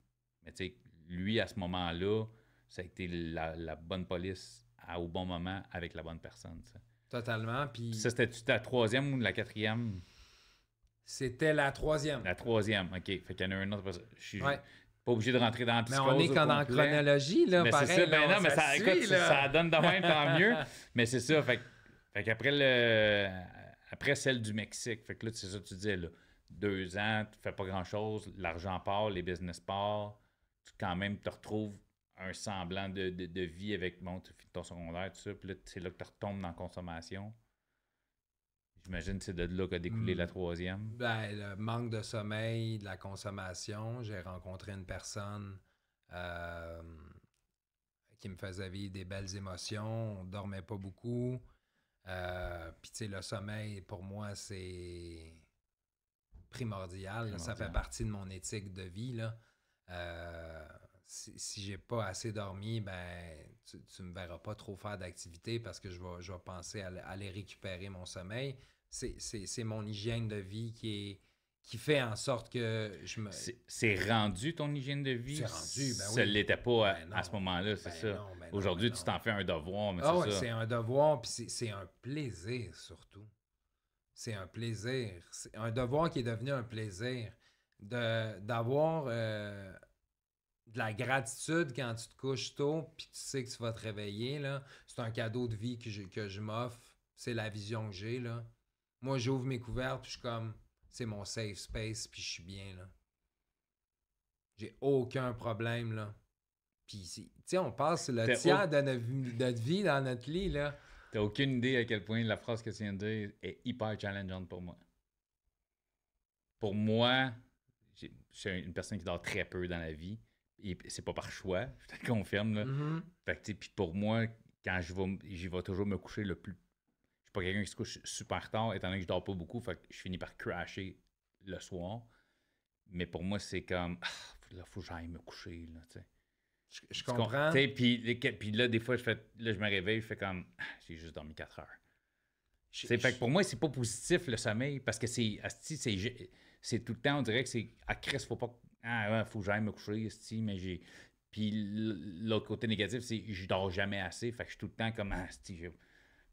mais tu sais, lui, à ce moment-là, ça a été la, bonne police au bon moment avec la bonne personne. Totalement. Puis... Ça, c'était la troisième ou la quatrième? C'était la troisième. La troisième, OK. Fait qu'il y en a un autre. Je suis pas obligé de rentrer dans la Mais on est quand en chronologie, là, mais pareil. Ça, ben ça, écoute, donne de même, tant mieux. Mais c'est ça. Fait, fait qu'après le... Après celle du Mexique, fait que là, c'est ça que tu disais, Deux ans, tu fais pas grand-chose, l'argent part, les business part quand même, te retrouves un semblant de, de, de vie avec bon, ton secondaire, tout ça. Puis là, c'est là que tu retombes dans la consommation. J'imagine que c'est de là qu'a découlé hmm. la troisième. Ben, le manque de sommeil, de la consommation. J'ai rencontré une personne euh, qui me faisait vivre des belles émotions. On dormait pas beaucoup. Euh, puis, tu sais, le sommeil, pour moi, c'est primordial. ça fait partie de mon éthique de vie. Là. Euh, si, je j'ai pas assez dormi, ben tu, ne me verras pas trop faire d'activité parce que je vais, penser à, aller récupérer mon sommeil. C'est mon hygiène de vie qui est qui fait en sorte que je me. C'est rendu ton hygiène de vie? C'est rendu, ben pas à, ben ce moment-là, c'est ben ça. Aujourd'hui, tu t'en fais un devoir, mais ah c'est c'est un devoir, puis c'est un plaisir surtout. C'est un plaisir. C'est un devoir qui est devenu un plaisir d'avoir de, euh, de la gratitude quand tu te couches tôt puis tu sais que tu vas te réveiller. C'est un cadeau de vie que je, que je m'offre. C'est la vision que j'ai. Moi, j'ouvre mes couvertes puis je suis comme, c'est mon safe space puis je suis bien. là. J'ai aucun problème. là. Puis, tu sais, on passe le tiers de notre, vie dans notre lit. là. T'as aucune idée à quel point la phrase que tu viens de dire est hyper challengeante pour moi. Pour moi, je suis une personne qui dort très peu dans la vie. Et c'est pas par choix, je te confirme. Là. Mm-hmm. Fait puis pour moi, quand je vais, j'y vais toujours me coucher le plus. Je suis pas quelqu'un qui se couche super tard, étant donné que je dors pas beaucoup. je finis par crasher le soir. Mais pour moi, c'est comme. Ah, là, faut que j'aille me coucher, Je, comprends. Puis, puis là, des fois, je, fais, là, je me réveille, je fais comme. Ah, j'ai juste dormi 4 heures fait pour moi, c'est pas positif le sommeil parce que c'est c'est tout le temps, on dirait que c'est à ah, Chris, faut pas. Ah, faut que j'aille me coucher, mais j'ai. Puis l'autre côté négatif, c'est je dors jamais assez. Fait que je suis tout le temps comme ah,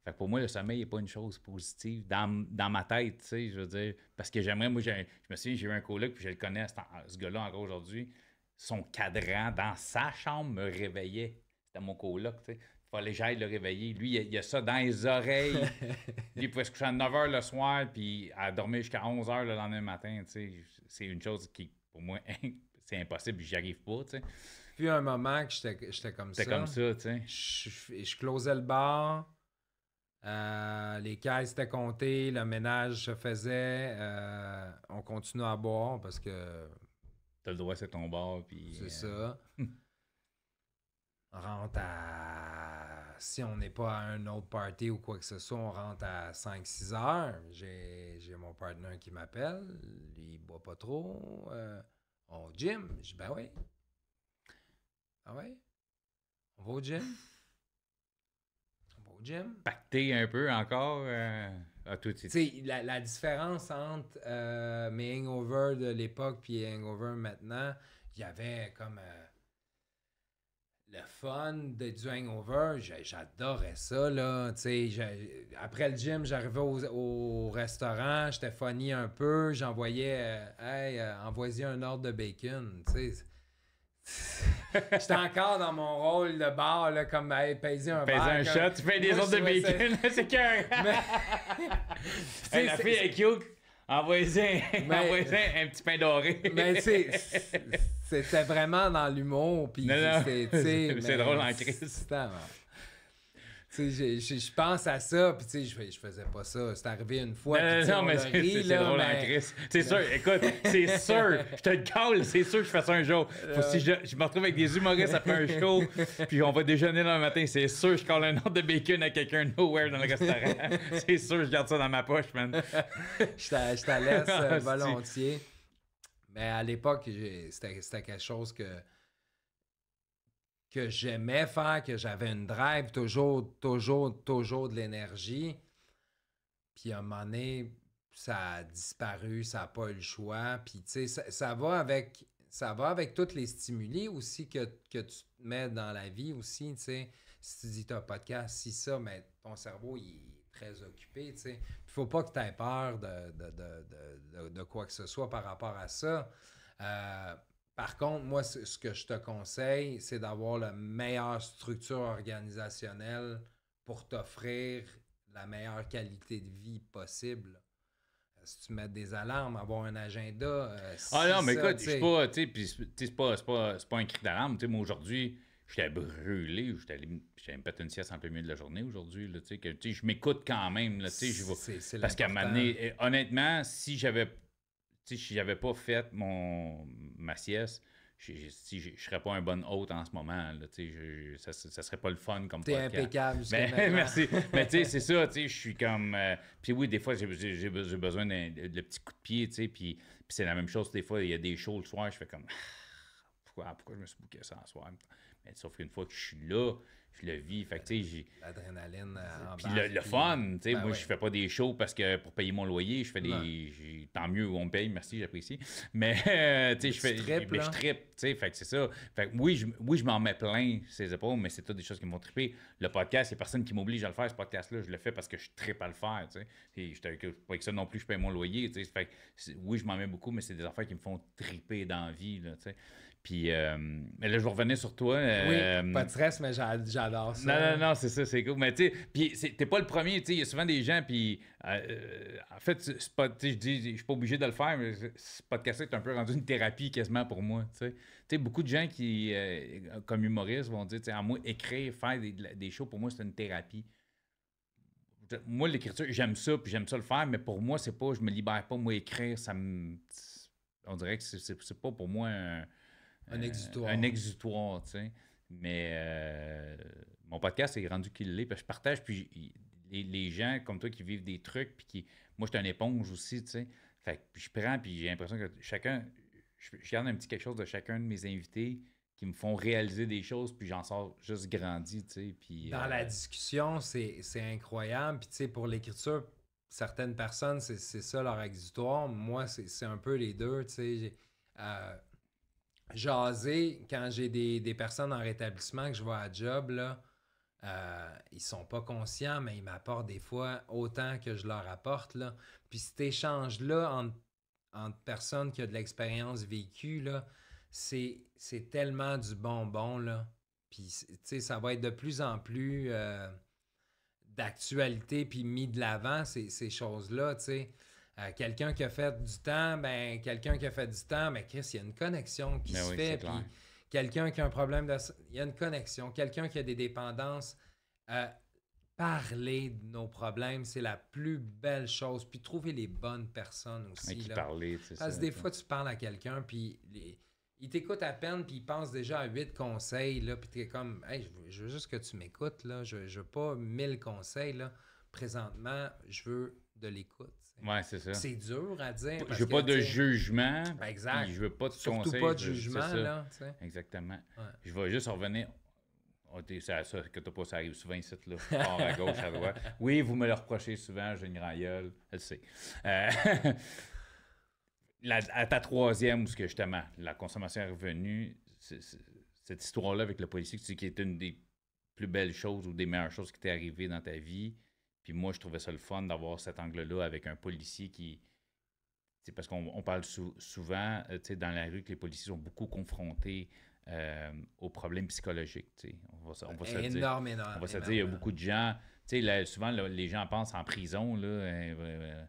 Fait pour moi, le sommeil n'est pas une chose positive dans, ma tête, tu sais, je veux dire. Parce que j'aimerais, moi, je me souviens, j'ai eu un coloc puis je le connais, ce gars-là encore aujourd'hui. Son cadran dans sa chambre me réveillait. C'était mon coloc, tu sais fallait que j'aille le réveiller. Lui, il y a, ça dans les oreilles. il pouvait se coucher à 9 h le soir, puis à dormir jusqu'à 11 h le lendemain matin. C'est une chose qui, pour moi, c'est impossible, j'y arrive pas. Puis un moment que j'étais comme ça. C'était comme ça, tu sais. Je, je closais le bar. Euh, les caisses étaient comptées, le ménage se faisait, euh, on continuait à boire parce que. T'as le droit, c'est ton bar, puis. C'est euh, ça. rentre à. Si on n'est pas à un autre party ou quoi que ce soit, on rentre à 5-6 heures. J'ai, mon partenaire qui m'appelle. Il boit pas trop. Euh, on gym. Je dis, ben oui. Ah ouais? On va au gym? On va au gym? Pacter un peu encore. Euh, à tout Tu sais, la, la, différence entre euh, mes hangovers de l'époque et hangovers maintenant, il y avait comme le fun de, doing over, j'adorais ça. Là. Après le gym, j'arrivais au, restaurant, j'étais funny un peu, j'envoyais euh, Hey, euh, envoyez un ordre de bacon. j'étais encore dans mon rôle de bar, là, comme hey, peser un un shot, tu fais des ordres de bacon, c'est qu'un... la fille est cute, envoyez un... un, petit pain doré. Mais c'est... C'était vraiment dans l'humour. Puis c'est drôle en crise. Hein. Je pense à ça, puis je, je faisais pas ça. C'est arrivé une fois. Non, mais c'est drôle en crise. C'est sûr, écoute, c'est sûr, je te le c'est sûr que je fais ça un jour. Euh. si je, je me retrouve avec des humoristes après un show, puis on va déjeuner le matin, c'est sûr, que je colle un autre de bacon à quelqu'un nowhere dans le restaurant. c'est sûr, je garde ça dans ma poche, man. je te laisse ah, euh, volontiers. Mais à l'époque, c'était quelque chose que, que j'aimais faire, que j'avais une drive, toujours, toujours, toujours de l'énergie. Puis à un moment donné, ça a disparu, ça n'a pas eu le choix. Puis tu sais, ça, va avec. Ça va avec tous les stimuli aussi que, que tu mets dans la vie aussi, tu sais. Si tu dis t'as un podcast, si ça, mais ton cerveau, il est très occupé, tu sais faut pas que tu aies peur de, quoi que ce soit par rapport à ça. Euh, par contre, moi, ce que je te conseille, c'est d'avoir la meilleure structure organisationnelle pour t'offrir la meilleure qualité de vie possible. Si tu mets des alarmes, avoir un agenda. Euh, ah non, mais écoute, c'est pas. c'est pas, pas, un cri d'alarme. Moi, aujourd'hui, j'étais brûlé, j'étais allé, me péter une sieste en plein mieux de la journée aujourd'hui, je m'écoute quand même, tu Parce qu'à eh, honnêtement, si j'avais, si j'avais pas fait mon, ma sieste, je, ne serais pas un bon hôte en ce moment. Là, je, ça, ça, serait pas le fun comme T'es impeccable Merci. Mais tu sais, c'est ça, je suis comme... Euh, puis oui, des fois, j'ai, j'ai besoin d'un le petit coup de pied, puis, c'est la même chose. Des fois, il y a des shows le soir, je fais comme... Pourquoi, pourquoi je me suis bouqué ça en soir? sauf qu'une fois que je suis là, je le vis. Fait que, j'ai... L'adrénaline en euh, Puis le, fun, tu sais, ben moi, je fais pas des shows parce que pour payer mon loyer, je fais des... Tant mieux, on paye, merci, j'apprécie. Mais, tu sais, je fais... mais je trippe, tu sais, fait que c'est ça. Fait oui, je, oui, m'en mets plein ces épaules, mais c'est toutes des choses qui m'ont trippé. Le podcast, il n'y a personne qui m'oblige à le faire, ce podcast-là. Je le fais parce que je trippe à le faire, tu sais. Et pas que ça non plus, je paye mon loyer, tu sais. oui, je m'en mets beaucoup, mais c'est des affaires qui me font triper dans vie, puis euh, mais là, je vais revenir sur toi. oui, euh, pas de stress, mais j'adore ça. Non, non, non, c'est ça, c'est cool. Mais tu sais, puis t'es pas le premier, tu sais, il y a souvent des gens, puis euh, en fait, pas, je dis, je suis pas obligé de le faire, mais ce podcast est un peu rendu une thérapie quasiment pour moi, tu sais. beaucoup de gens qui, comme humoristes, vont dire, tu sais, moi, écrire, faire des, shows, pour moi, c'est une thérapie moi, l'écriture, j'aime ça, puis j'aime ça le faire, mais pour moi, c'est pas, je me libère pas. Moi, écrire, ça me. On dirait que c'est pas pour moi un euh, exutoire. Un exutoire, tu sais. Mais euh, mon podcast est rendu qu'il l'est, parce je partage, puis les, gens comme toi qui vivent des trucs, puis qui. Moi, je suis un éponge aussi, tu sais. Fait que je prends, puis j'ai l'impression que chacun. Je, garde un petit quelque chose de chacun de mes invités qui me font réaliser des choses, puis j'en sors juste grandi, tu sais. Puis, Dans euh, la discussion, c'est incroyable. Puis, tu sais, pour l'écriture, certaines personnes, c'est ça leur exutoire. Moi, c'est un peu les deux, tu sais jaser quand j'ai des, personnes en rétablissement que je vois à job, là, euh, ils sont pas conscients, mais ils m'apportent des fois autant que je leur apporte. Là. Puis cet échange-là entre, personnes qui ont de l'expérience vécue, c'est, tellement du bonbon. Là. Puis ça va être de plus en plus euh, d'actualité puis mis de l'avant, ces, choses-là. Euh, quelqu'un qui a fait du temps, ben quelqu'un qui a fait du temps, mais Chris, il y a une connexion qui se fait. quelqu'un qui a un problème Il y a une connexion. Quelqu'un qui a des dépendances. Euh, parler de nos problèmes, c'est la plus belle chose. Puis trouver les bonnes personnes aussi. parler, Parce que des fois, tu parles à quelqu'un, puis il t'écoute à peine, puis il pense déjà à huit conseils, là, puis t'es comme, hey, je veux, juste que tu m'écoutes, là. Je, je veux pas mille conseils, là. Présentement, je veux de l'écoute. Ouais, c'est ça. C'est dur à dire. Parce je veux pas de jugement. Ben, exact. Je veux pas de Surtout pas de jugement, là. Exactement. Je vais juste revenir. Oh, ah, ça, ça que t'as pas, ça arrive souvent ici, là. à gauche, à droite. Oui, vous me le reprochez souvent, j'ai une rayole. Elle sait. Euh, à ta troisième, que justement, la consommation est revenue, cette histoire-là avec le policier, qui est une des plus belles choses ou des meilleures choses qui t'est arrivée dans ta vie, puis moi, je trouvais ça le fun d'avoir cet angle-là avec un policier qui. Parce qu'on parle souvent euh, dans la rue que les policiers sont beaucoup confrontés euh, aux problèmes psychologiques. On va, on se dire, on va se dire, il y a beaucoup de gens. Là, souvent, les gens pensent en prison. Là, euh,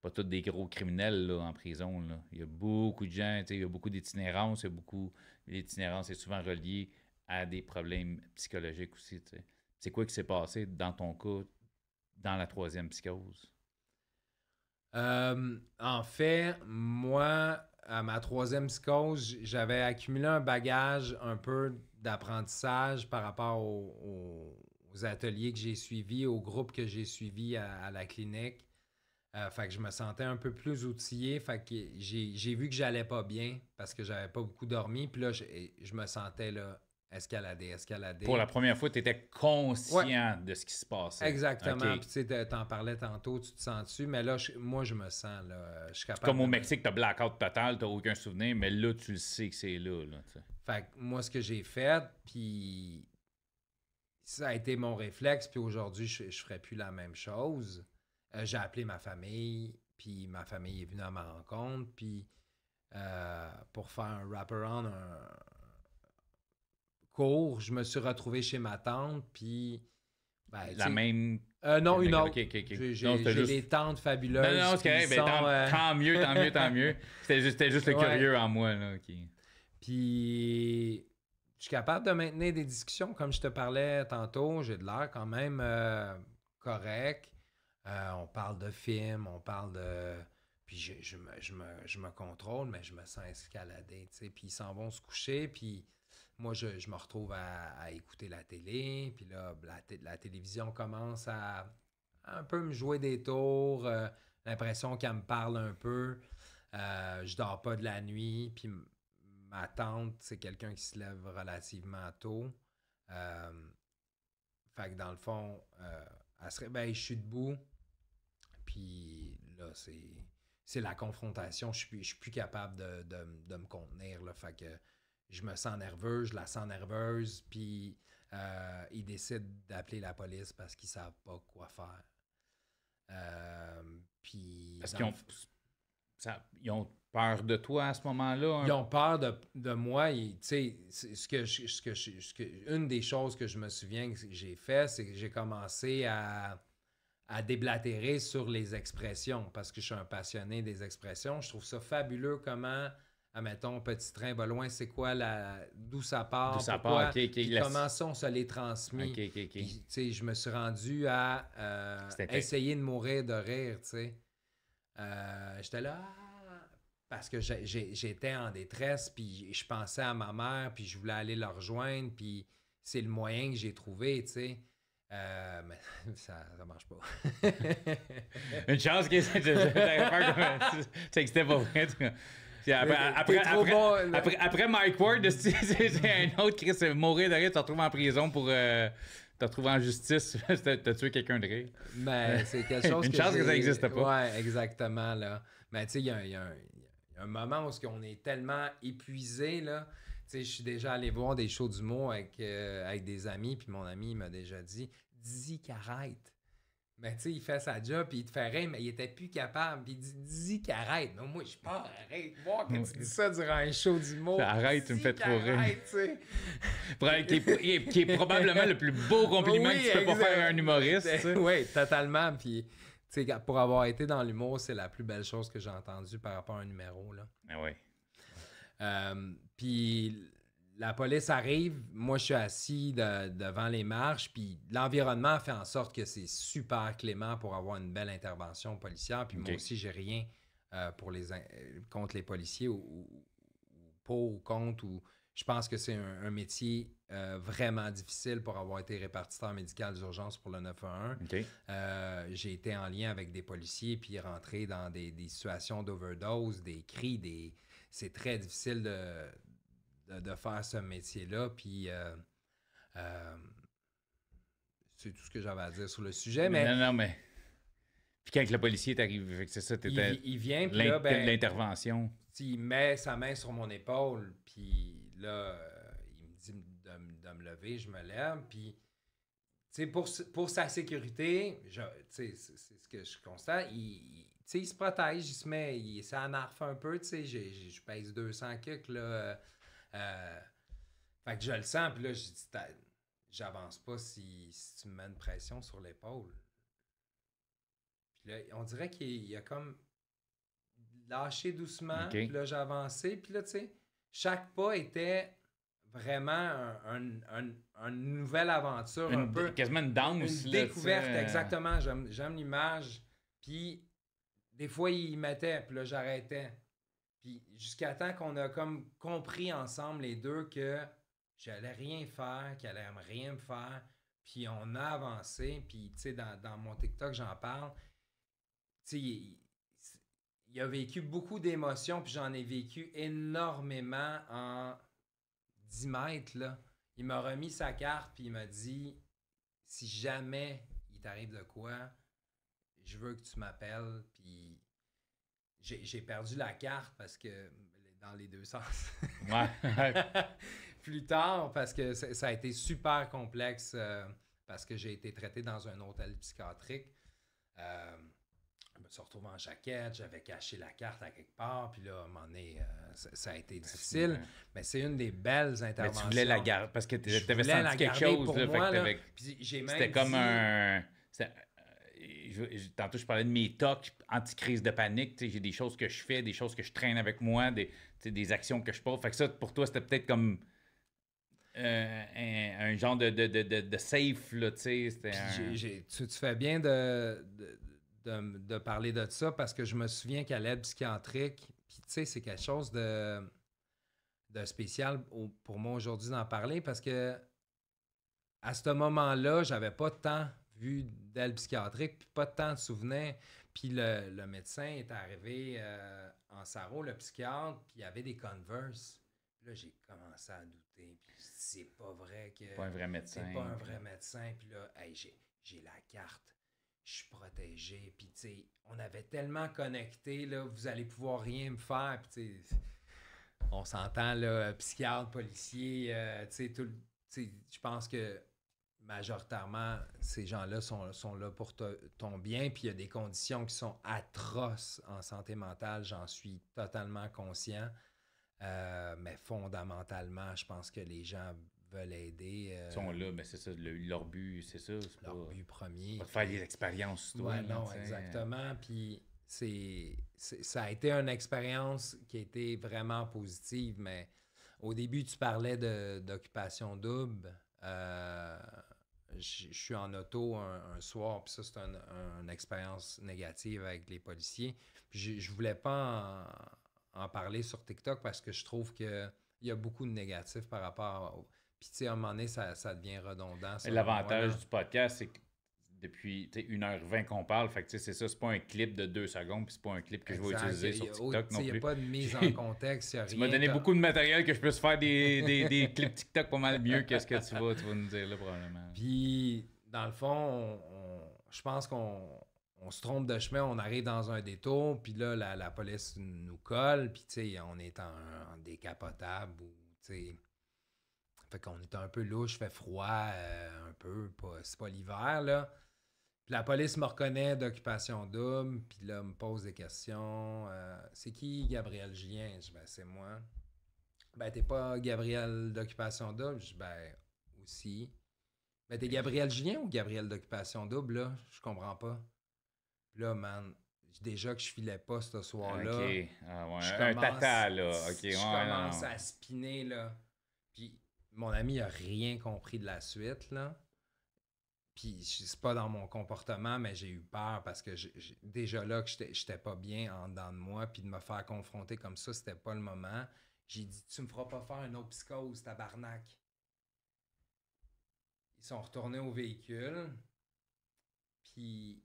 pas tous des gros criminels en prison. Il y a beaucoup de gens, il y a beaucoup d'itinérance, il beaucoup. L'itinérance est souvent reliée à des problèmes psychologiques aussi. C'est quoi qui s'est passé dans ton cas? dans la troisième psychose? Euh, en fait, moi, à ma troisième psychose, j'avais accumulé un bagage un peu d'apprentissage par rapport aux, ateliers que j'ai suivis, aux groupes que j'ai suivis à, la clinique. Euh, fait que je me sentais un peu plus outillé. Fait que j'ai vu que j'allais pas bien parce que j'avais pas beaucoup dormi. Puis là, je, je me sentais là, Escalader, escalader. Pour la première fois, tu étais conscient de ce qui se passait. Exactement. Puis tu sais, t'en parlais tantôt, tu te sens dessus, mais là, moi, je me sens, là, je Comme au Mexique, t'as blackout total, t'as aucun souvenir, mais là, tu le sais que c'est là. fait que moi, ce que j'ai fait, puis ça a été mon réflexe, puis aujourd'hui, je, ne ferais plus la même chose. Euh, j'ai appelé ma famille, puis ma famille est venue à ma rencontre, puis euh, pour faire un wraparound, un cours, je me suis retrouvé chez ma tante, puis. Ben, la même. Euh, non, une autre. J'ai les des tentes ben, fabuleuses. Non, non, ben, euh, tant, mieux, tant mieux, tant mieux. C'était juste, juste le curieux en moi. Là, Puis, je suis capable de maintenir des discussions, comme je te parlais tantôt. J'ai de l'air quand même euh, correct. on parle de films, on parle de. Puis, je, me, contrôle, mais je me sens escaladé. sais, Puis, ils s'en vont se coucher, puis moi, je, me retrouve à, écouter la télé, puis là, la, télévision commence à, un peu me jouer des tours, euh, l'impression qu'elle me parle un peu. Euh, je dors pas de la nuit, puis ma tante, c'est quelqu'un qui se lève relativement tôt. Euh, fait que dans le fond, euh, elle se réveille, ben, je suis debout, puis là, c'est. la confrontation. Je suis, suis plus capable de, me contenir. Là. Fait que je me sens nerveux, je la sens nerveuse, puis euh, ils décident d'appeler la police parce qu'ils savent pas quoi faire. Euh, puis. Parce qu'ils ont, ils ont peur de toi à ce moment-là. Ils ont peur de, moi. Tu sais, ce que, je, que, je, ce que, une des choses que je me souviens que j'ai fait, c'est que j'ai commencé à, à déblatérer sur les expressions parce que je suis un passionné des expressions. Je trouve ça fabuleux comment ah, mettons, petit train va loin, c'est quoi la. d'où ça part? D'où ça part, ok, ok. Comment ça, on se les transmis? je me suis rendu à essayer de mourir de rire, tu sais. J'étais là. parce que j'étais en détresse, puis je pensais à ma mère, puis je voulais aller la rejoindre, puis c'est le moyen que j'ai trouvé, tu sais. mais ça, ça marche pas. Une chance que ça n'existait pas. Après, Mike Ward, c'est un autre qui mourir de rire, tu te retrouves en prison pour. Euh, te retrouves en justice, t'as tué quelqu'un de rire. Ben, c'est quelque chose Une chance que ça n'existe pas. Ouais, exactement, là. Mais tu sais, il y a, un moment où on est tellement épuisé, Tu sais, je suis déjà allé voir des shows du avec, euh, avec des amis, puis mon ami m'a déjà dit « Dis qu'arrête ». Mais tu sais, il fait sa job, puis il te fait rire, mais il était plus capable. Puis il dit, dis qu'il arrête. Non, moi, je pas arrête. Moi, quand tu dis ça durant un show d'humour. Arrête, tu me fais trop rire. Arrête, qui, est, qui est probablement le plus beau compliment que tu peux pas faire à un humoriste. oui, totalement. Puis, tu sais, pour avoir été dans l'humour, c'est la plus belle chose que j'ai entendue par rapport à un numéro. Là. Ah oui. Euh, puis la police arrive, moi je suis assis devant les marches, puis l'environnement fait en sorte que c'est super clément pour avoir une belle intervention policière. Puis moi aussi, j'ai rien euh, euh, contre les policiers ou, pour ou contre. Ou, je pense que c'est un, métier euh, vraiment difficile pour avoir été répartiteur médical d'urgence pour le 911. j'ai été en lien avec des policiers, puis rentré dans des, des situations d'overdose, des cris, des... c'est très difficile de de, faire ce métier-là. Puis euh, euh, c'est tout ce que j'avais à dire sur le sujet. Mais, Non, non, mais. Puis quand le policier est arrivé, c'est ça, t'étais. Il, il vient, puis là, ben, l'intervention. Il met sa main sur mon épaule, puis là, euh, il me dit de, me lever, je me lève, puis. Tu pour, pour sa sécurité, tu sais, c'est ce que je constate, il, se protège, il se met, il s'anarfe un peu, tu sais, je pèse 200 kicks, là, euh, fait que je le sens, puis là, je j'avance pas si, si, tu me mets une pression sur l'épaule. Puis là, on dirait qu'il a comme lâché doucement, puis là, j'ai avancé, puis là, tu sais, chaque pas était vraiment une nouvelle aventure. Une, un peu, une découverte, exactement. J'aime l'image. Puis, des fois, il mettait, puis là, j'arrêtais. Puis jusqu'à temps qu'on a comme compris ensemble les deux que j'allais rien faire, qu'elle allait rien me faire. Puis on a avancé. Puis, tu sais, dans, dans, mon TikTok, j'en parle. Tu sais, il, a vécu beaucoup d'émotions, puis j'en ai vécu énormément en 10 mètres, là. Il m'a remis sa carte, puis il m'a dit si jamais il t'arrive de quoi, je veux que tu m'appelles, puis j'ai perdu la carte parce que dans les deux sens. ouais. Plus tard, parce que ça a été super complexe euh, parce que j'ai été traité dans un hôtel psychiatrique. Euh, je me suis retrouvé en jaquette, j'avais caché la carte à quelque part, puis là, à un moment donné, euh, ça, a été difficile. Hein. Mais c'est une des belles interventions. tu voulais la garder parce que tu avais senti quelque chose. puis C'était comme un tantôt, je parlais de mes tocs anti-crise de panique. J'ai des choses que je fais, des choses que je traîne avec moi, des, actions que je pose. Fait que ça, pour toi, c'était peut-être comme euh, un, genre de, de, de, de safe. Là, tu, fais bien de, de, parler de ça parce que je me souviens qu'à l'aide psychiatrique, puis c'est quelque chose de, de spécial pour moi aujourd'hui d'en parler parce que à ce moment-là, j'avais pas de temps Vu d'aile psychiatrique, puis pas de temps de souvenirs. Puis le, médecin est arrivé euh, en sarro, le psychiatre, puis il y avait des Converse. Là, j'ai commencé à douter. c'est pas vrai que. Pas un vrai médecin. C'est pas un vrai médecin. Puis là, j'ai la carte. Je suis protégé. Puis, tu sais, on avait tellement connecté, là, vous allez pouvoir rien me faire. Puis, tu sais on s'entend, là, psychiatre, policier, euh, tu sais, tout. Je pense que majoritairement, ces gens-là sont, sont, là pour ton bien, puis il y a des conditions qui sont atroces en santé mentale, j'en suis totalement conscient. Euh, mais fondamentalement, je pense que les gens veulent aider. Euh, ils sont là, mais c'est ça, leur but, c'est ça. Leur but premier. Pas de faire des expériences, toi. non, hein. exactement. Puis c'est, ça a été une expérience qui a été vraiment positive, mais au début, tu parlais d'occupation double. Euh, je suis en auto un, soir, puis ça, c'est une expérience négative avec les policiers. je, voulais pas en, parler sur TikTok parce que je trouve qu'il y a beaucoup de négatifs par rapport. Puis, tu sais, à un moment donné, ça, ça devient redondant. L'avantage du podcast, c'est que depuis 1h20 qu'on parle. c'est ça, c'est pas un clip de deux secondes, puis c'est pas un clip que je vais utiliser sur TikTok non plus. Il n'y a pas de mise en contexte, rien, Tu m'as donné beaucoup de matériel que je puisse faire des, clips TikTok pas mal mieux que ce que tu vas, nous dire là probablement. Puis, dans le fond, je pense qu'on se trompe de chemin, on arrive dans un détour, puis là, la, police nous colle, puis on est en, décapotable ou Fait qu'on est un peu louche, fait froid, euh, un peu, c'est pas l'hiver, là la police me reconnaît d'occupation double, puis là, me pose des questions. Euh, c'est qui Gabriel Julien? » Je ben, c'est moi. Ben, t'es pas Gabriel d'occupation double? Je ben, aussi. Ben, t'es Gabriel Julien ou Gabriel d'occupation double, là? Je comprends pas. Puis là, man, déjà que je filais pas ce soir-là. Ok, ah, un tata, là. je commence à spinner, là. Puis mon ami a rien compris de la suite, là. Puis c'est pas dans mon comportement, mais j'ai eu peur parce que déjà là que j'étais pas bien en dedans de moi, puis de me faire confronter comme ça, c'était pas le moment. J'ai dit Tu me feras pas faire une autre psychose, tabarnak. Ils sont retournés au véhicule, puis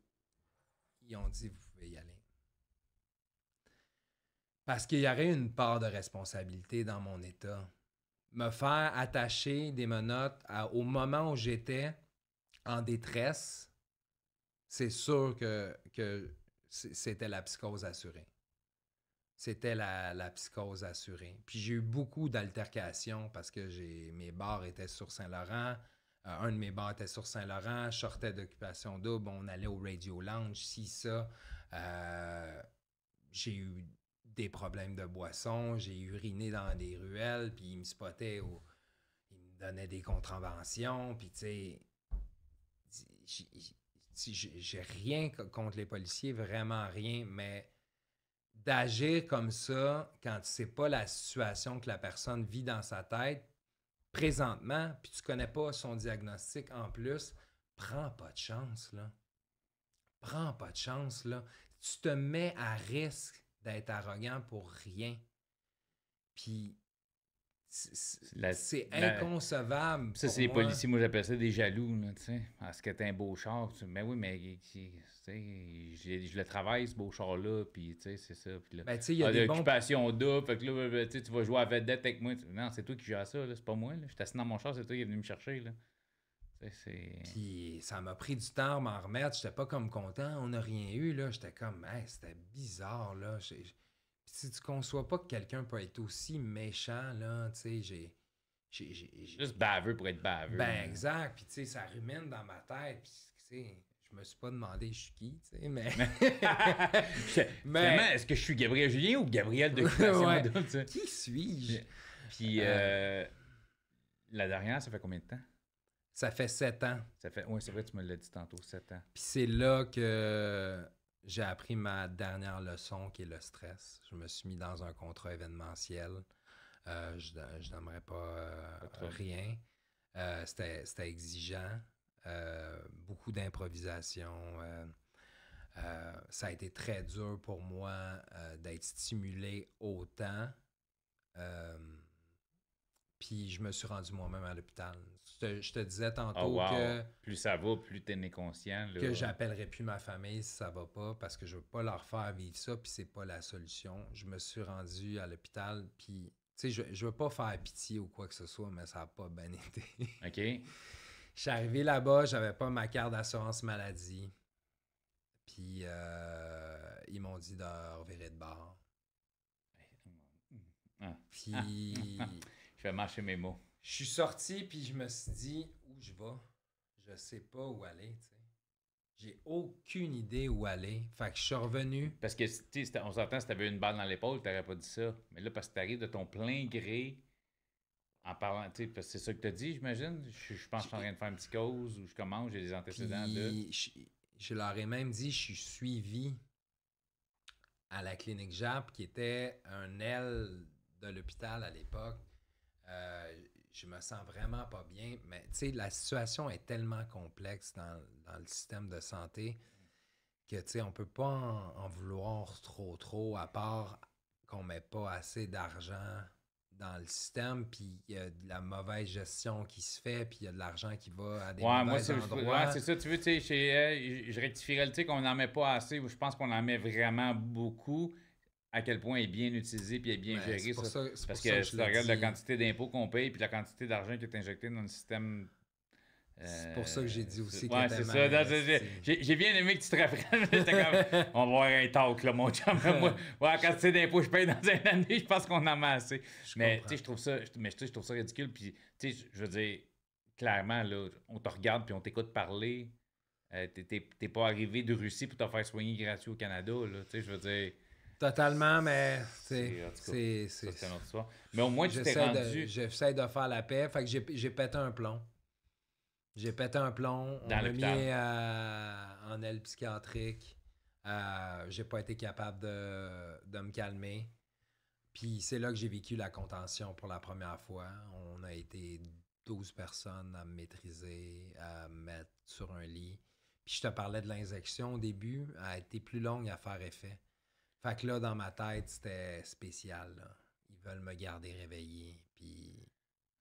ils ont dit Vous pouvez y aller. Parce qu'il y aurait une part de responsabilité dans mon état. Me faire attacher des menottes au moment où j'étais, en détresse, c'est sûr que, que c'était la psychose assurée. C'était la, psychose assurée. Puis j'ai eu beaucoup d'altercations parce que mes bars étaient sur Saint-Laurent. Euh, un de mes bars était sur Saint-Laurent. Je sortais d'occupation double. On allait au Radio Lounge, si ça. Euh, j'ai eu des problèmes de boisson. J'ai uriné dans des ruelles. Puis ils me spottaient. ils me donnaient des contraventions. Puis tu sais j'ai rien contre les policiers, vraiment rien, mais d'agir comme ça quand sais pas la situation que la personne vit dans sa tête présentement, puis tu connais pas son diagnostic en plus, prends pas de chance là. Prends pas de chance là. Tu te mets à risque d'être arrogant pour rien. Puis c'est inconcevable. Ça, c'est les policiers, moi j'appelle ça des jaloux, tu sais. Parce que t'es un beau char, mais oui, mais je, je le travaille ce beau char-là, puis tu sais, c'est ça. Puis là, ben, il y a ah, fait que là, ben, ben, tu vas jouer à vedette avec moi. Non, c'est toi qui à ça, c'est pas moi. Je suis assis dans mon char, c'est toi qui est venu me chercher. Là. Puis ça m'a pris du temps à m'en remettre. J'étais pas comme content. On n'a rien eu. là J'étais comme, c'était bizarre. là si tu conçois pas que quelqu'un peut être aussi méchant, là, tu sais, j'ai. Juste baveux pour être baveux. Ben, exact. Puis, tu sais, ça rumine dans ma tête. Puis, tu sais, je me suis pas demandé je suis qui, tu sais, mais. mais... est-ce que je suis Gabriel Julien ou Gabriel de ouais. Qui suis-je? Puis, euh, euh... la dernière, ça fait combien de temps? Ça fait sept ans. Ça fait, oui, c'est vrai, tu me l'as dit tantôt, sept ans. Puis c'est là que j'ai appris ma dernière leçon qui est le stress. Je me suis mis dans un contrat événementiel. Euh, je, n'aimerais pas euh, rien. Euh, c'était exigeant. beaucoup d'improvisation. ça a été très dur pour moi d'être stimulé autant. Puis je me suis rendu moi-même à l'hôpital. Je, te disais tantôt oh, que. Plus ça va, plus t'es né conscient. Que j'appellerai plus ma famille si ça va pas, parce que je veux pas leur faire vivre ça, puis c'est pas la solution. Je me suis rendu à l'hôpital, puis. Tu sais, je, veux pas faire pitié ou quoi que ce soit, mais ça n'a pas bien été. OK. Je suis arrivé là-bas, j'avais pas ma carte d'assurance maladie. Puis euh, ils m'ont dit de revirer de bord. Ben, hum, hum. Ah. Puis. Ah. Je mes mots. Je suis sorti, puis je me suis dit où je vais. Je sais pas où aller, tu sais. J'ai aucune idée où aller. Fait que je suis revenu. Parce que, tu on s'entend, si t'avais une balle dans l'épaule, t'aurais pas dit ça. Mais là, parce que t'arrives de ton plein gré, en parlant, tu sais, c'est ça que t'as dit, j'imagine. Je, pense que je suis en train de faire une petite cause, ou je commence, j'ai des antécédents. je, je, leur ai même dit, je suis suivi à la clinique JAP, qui était un aile de l'hôpital à l'époque. Euh, je me sens vraiment pas bien. Mais tu la situation est tellement complexe dans, le système de santé que tu sais, on peut pas en, vouloir trop, trop, à part qu'on met pas assez d'argent dans le système, puis il y a de la mauvaise gestion qui se fait, puis il y a de l'argent qui va à des ouais, moi, c'est ça, tu veux, tu sais, euh, je rectifierais le tu qu'on n'en met pas assez, ou je pense qu'on en met vraiment beaucoup à quel point elle est bien utilisée puis est bien ben, gérée. Ça. Parce que, je tu regardes la quantité d'impôts qu'on paye puis la quantité d'argent qui est injectée dans le système euh, c'est pour ça que j'ai dit aussi que c'est ça. J'ai bien aimé que tu te rappelles. on va avoir un talk, là, mon chum. Moi, quantité quand c'est d'impôts, je paye dans un année, je pense qu'on en a assez. mais tu sais, je trouve ça, mais, je trouve ça ridicule. Puis, tu sais, je veux dire, clairement, là, on te regarde puis on t'écoute parler. Euh, tu T'es pas arrivé de Russie pour te faire soigner gratuit au Canada, là. Tu sais, je veux dire. Totalement, mais c'est. C'est histoire. Mais au moins, tu rendu. J'essaie de faire la paix. Fait que j'ai pété un plomb. J'ai pété un plomb. On m'a mis euh, en aile psychiatrique. Euh, j'ai pas été capable de, de me calmer. Puis c'est là que j'ai vécu la contention pour la première fois. On a été 12 personnes à me maîtriser, à me mettre sur un lit. Puis je te parlais de l'injection au début, elle a été plus longue à faire effet. Fait que là, dans ma tête, c'était spécial. Ils veulent me garder réveillé, puis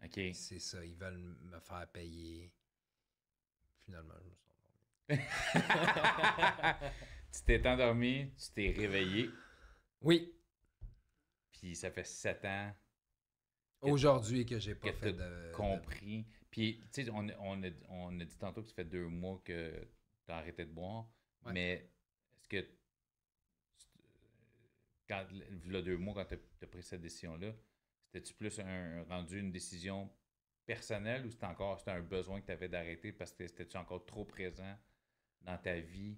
ok c'est ça, ils veulent me faire payer. Finalement, je me suis endormi. tu t'es endormi, tu t'es réveillé. Oui. Puis ça fait sept ans. Aujourd'hui que j'ai pas fait de. Compris. Puis, tu sais, on, on, on, a dit tantôt que ça fait deux mois que tu as arrêté de boire, mais est-ce que quand, deux mois, quand tu as, pris cette décision-là, c'était-tu plus un, rendu une décision personnelle ou c'était encore un besoin que tu avais d'arrêter parce que c'était-tu encore trop présent dans ta vie?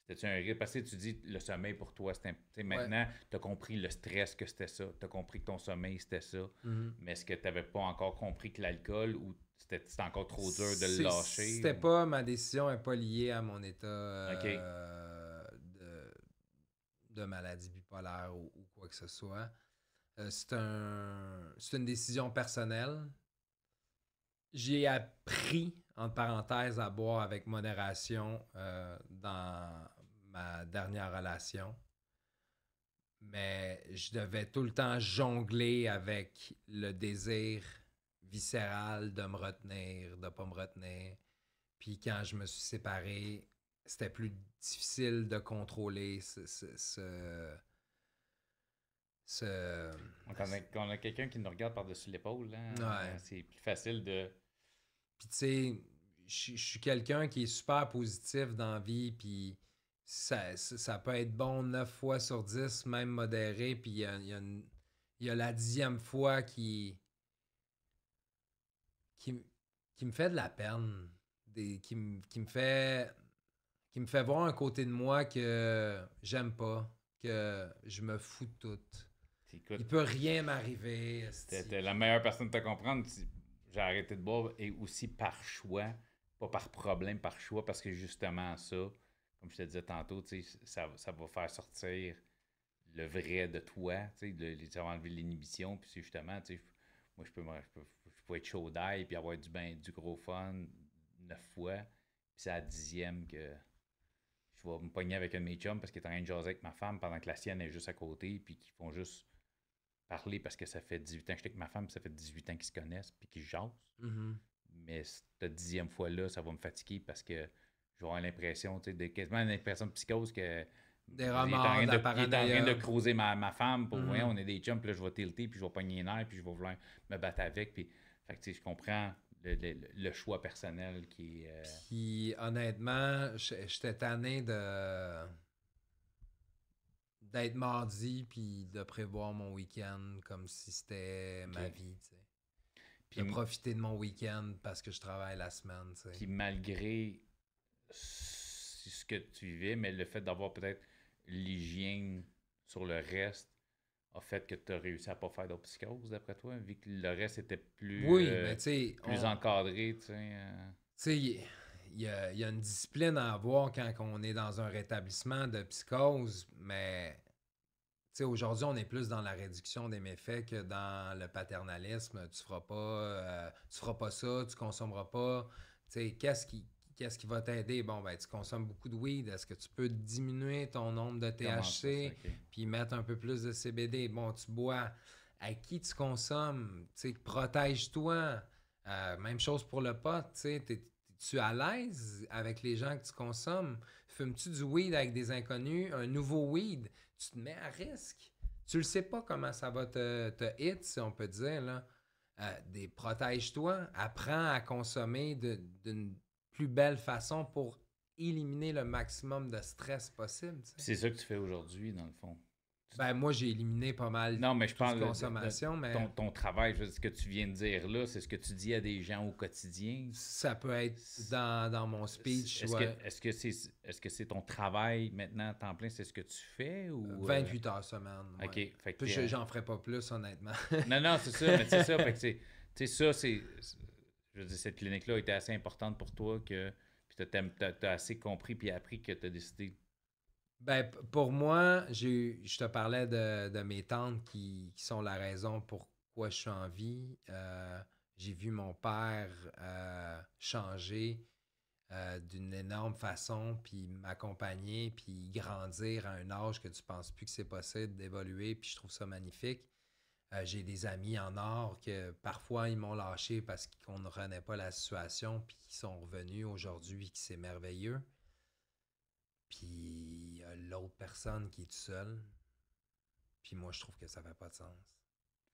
C'était-tu un risque Parce que tu dis le sommeil pour toi, c'était. Maintenant, tu as compris le stress que c'était ça. Tu as compris que ton sommeil, c'était ça. Mm-hmm. Mais est-ce que tu n'avais pas encore compris que l'alcool ou c'était encore trop dur de le lâcher? C'était pas ma décision n'est pas liée à mon état. Euh, de maladie bipolaire ou, quoi que ce soit. Euh, c'est un, une décision personnelle. J'ai appris, en parenthèse, à boire avec modération euh, dans ma dernière relation. Mais je devais tout le temps jongler avec le désir viscéral de me retenir, de ne pas me retenir. Puis quand je me suis séparé, c'était plus difficile de contrôler ce. ce, quand on a quelqu'un qui nous regarde par-dessus l'épaule, hein, c'est plus facile de. Puis, tu sais, je suis quelqu'un qui est super positif dans la vie, puis ça, ça, peut être bon neuf fois sur dix, même modéré, puis il y a, la dixième fois qui, qui, qui me fait de la peine, qui, qui me fait qui me fait voir un côté de moi que j'aime pas, que je me fous de tout. Il Il peut rien m'arriver. es la meilleure personne de te comprendre. J'ai arrêté de boire et aussi par choix, pas par problème, par choix, parce que justement, ça, comme je te disais tantôt, ça, va faire sortir le vrai de toi. Tu ça va enlever l'inhibition. Puis justement, moi, je peux, être chaud d'ail puis avoir du, ben, du gros fun neuf fois. Puis c'est à la dixième que je me pogner avec un de mes chums parce qu'il est en train de jaser avec ma femme pendant que la sienne est juste à côté, puis qu'ils font juste parler parce que ça fait 18 ans que j'étais avec ma femme, ça fait 18 ans qu'ils se connaissent, puis qu'ils jasent. Mm-hmm. Mais cette dixième fois-là, ça va me fatiguer parce que j'aurai l'impression, tu sais, quasiment impression de psychose que. Des remords, il est en train de, creuser ma, ma, femme pour, mm on est des chums, puis là, je vais tilter, puis je vais pogner les nerfs, puis je vais vouloir me battre avec, puis. Fait que, tu sais, je comprends le, choix personnel qui est. Euh, puis honnêtement, j'étais tanné de d'être mardi puis de prévoir mon week-end comme si c'était ma vie. Puis de profiter de mon week-end parce que je travaille la semaine. Puis malgré ce que tu vivais, mais le fait d'avoir peut-être l'hygiène sur le reste a fait que tu as réussi à pas faire de psychose, d'après toi, vu que le reste était plus, euh, encadré, tu sais. Euh. il y, a, une discipline à avoir quand on est dans un rétablissement de psychose, mais aujourd'hui, on est plus dans la réduction des méfaits que dans le paternalisme. Tu feras pas, euh, tu feras pas ça, tu consommeras pas. qu'est-ce qui, qu'est-ce qui va t'aider? Bon, ben, tu consommes beaucoup de weed. Est-ce que tu peux diminuer ton nombre de THC puis mettre un peu plus de CBD? Bon, tu bois. À qui tu consommes? Tu sais, protège-toi. Euh, même chose pour le pot. Tu sais, tu à l'aise avec les gens que tu consommes? Fumes-tu du weed avec des inconnus, un nouveau weed? Tu te mets à risque. Tu ne sais pas comment ça va te, te hit, si on peut dire. Là. Euh, des, protège-toi. Apprends à consommer de, d'une plus belle façon pour éliminer le maximum de stress possible. C'est ça que tu fais aujourd'hui, dans le fond. Ben, moi, j'ai éliminé pas mal non, mais je parle de consommation. mais... ton, travail, ce que tu viens de dire là, c'est ce que tu dis à des gens au quotidien. Ça peut être dans, mon speech. Est-ce que c'est est, c'est ton travail maintenant à temps plein? C'est ce que tu fais? ou 28 euh? heures semaine. OK. J'en ferai pas plus, honnêtement. non, non, c'est ça. Mais c'est ça. Fait ça, c'est je veux dire, cette clinique-là était assez importante pour toi que tu as, assez compris puis appris que tu as décidé. Ben, pour moi, je te parlais de, mes tantes qui, sont la raison pourquoi je suis en vie. Euh, j'ai vu mon père euh, changer euh, d'une énorme façon, puis m'accompagner, puis grandir à un âge que tu penses plus que c'est possible d'évoluer, puis je trouve ça magnifique. Euh, j'ai des amis en or que parfois ils m'ont lâché parce qu'on ne renaît pas la situation, puis qui sont revenus aujourd'hui, qui c'est merveilleux. Puis a l'autre personne qui est tout seule. Puis moi, je trouve que ça fait pas de sens.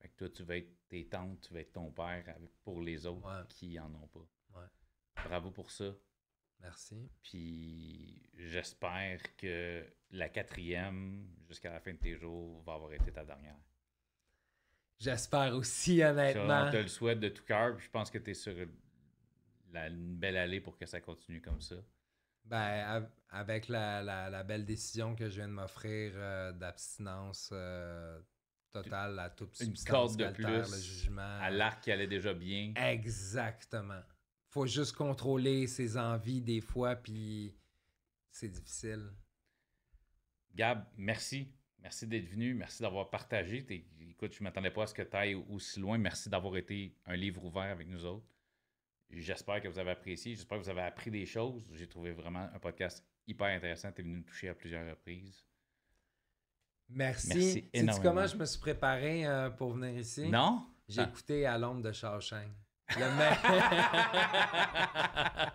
Fait que toi, tu vas être tes tantes, tu vas être ton père pour les autres qui en ont pas. Bravo pour ça. Merci. Puis j'espère que la quatrième, jusqu'à la fin de tes jours, va avoir été ta dernière. J'espère aussi, honnêtement. Je te le souhaite de tout cœur. Je pense que tu es sur la, une belle allée pour que ça continue comme ça. Ben, avec la, belle décision que je viens de m'offrir euh, d'abstinence euh, totale à toute une de plus à l'arc qui allait déjà bien. Exactement. Faut juste contrôler ses envies des fois, puis c'est difficile. Gab, merci Merci d'être venu, merci d'avoir partagé. écoute, je ne m'attendais pas à ce que tu ailles aussi loin. Merci d'avoir été un livre ouvert avec nous autres. J'espère que vous avez apprécié, j'espère que vous avez appris des choses. J'ai trouvé vraiment un podcast hyper intéressant. Tu es venu nous toucher à plusieurs reprises. Merci. Merci comment je me suis préparé euh, pour venir ici? Non? J'ai ah. écouté À l'ombre de Shawshank. Le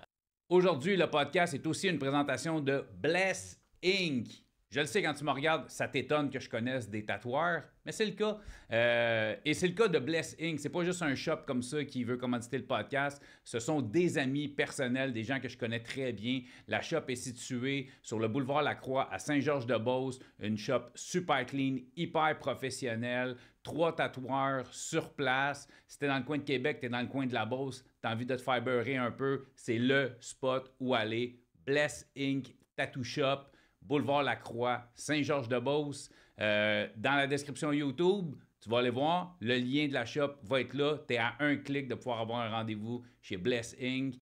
Aujourd'hui, le podcast est aussi une présentation de Bless Inc je le sais, quand tu me regardes, ça t'étonne que je connaisse des tatoueurs, mais c'est le cas. Euh, et c'est le cas de Bless Inc. C'est pas juste un shop comme ça qui veut commanditer le podcast. Ce sont des amis personnels, des gens que je connais très bien. La shop est située sur le boulevard Lacroix à Saint-Georges-de-Beauce. Une shop super clean, hyper professionnelle. Trois tatoueurs sur place. Si t'es dans le coin de Québec, t'es dans le coin de la Beauce, t'as envie de te faire beurrer un peu, c'est le spot où aller. Bless Inc. Tattoo Shop. Boulevard Croix, Saint-Georges-de-Beauce. Euh, dans la description YouTube, tu vas aller voir, le lien de la shop va être là. Tu es à un clic de pouvoir avoir un rendez-vous chez Bless Inc.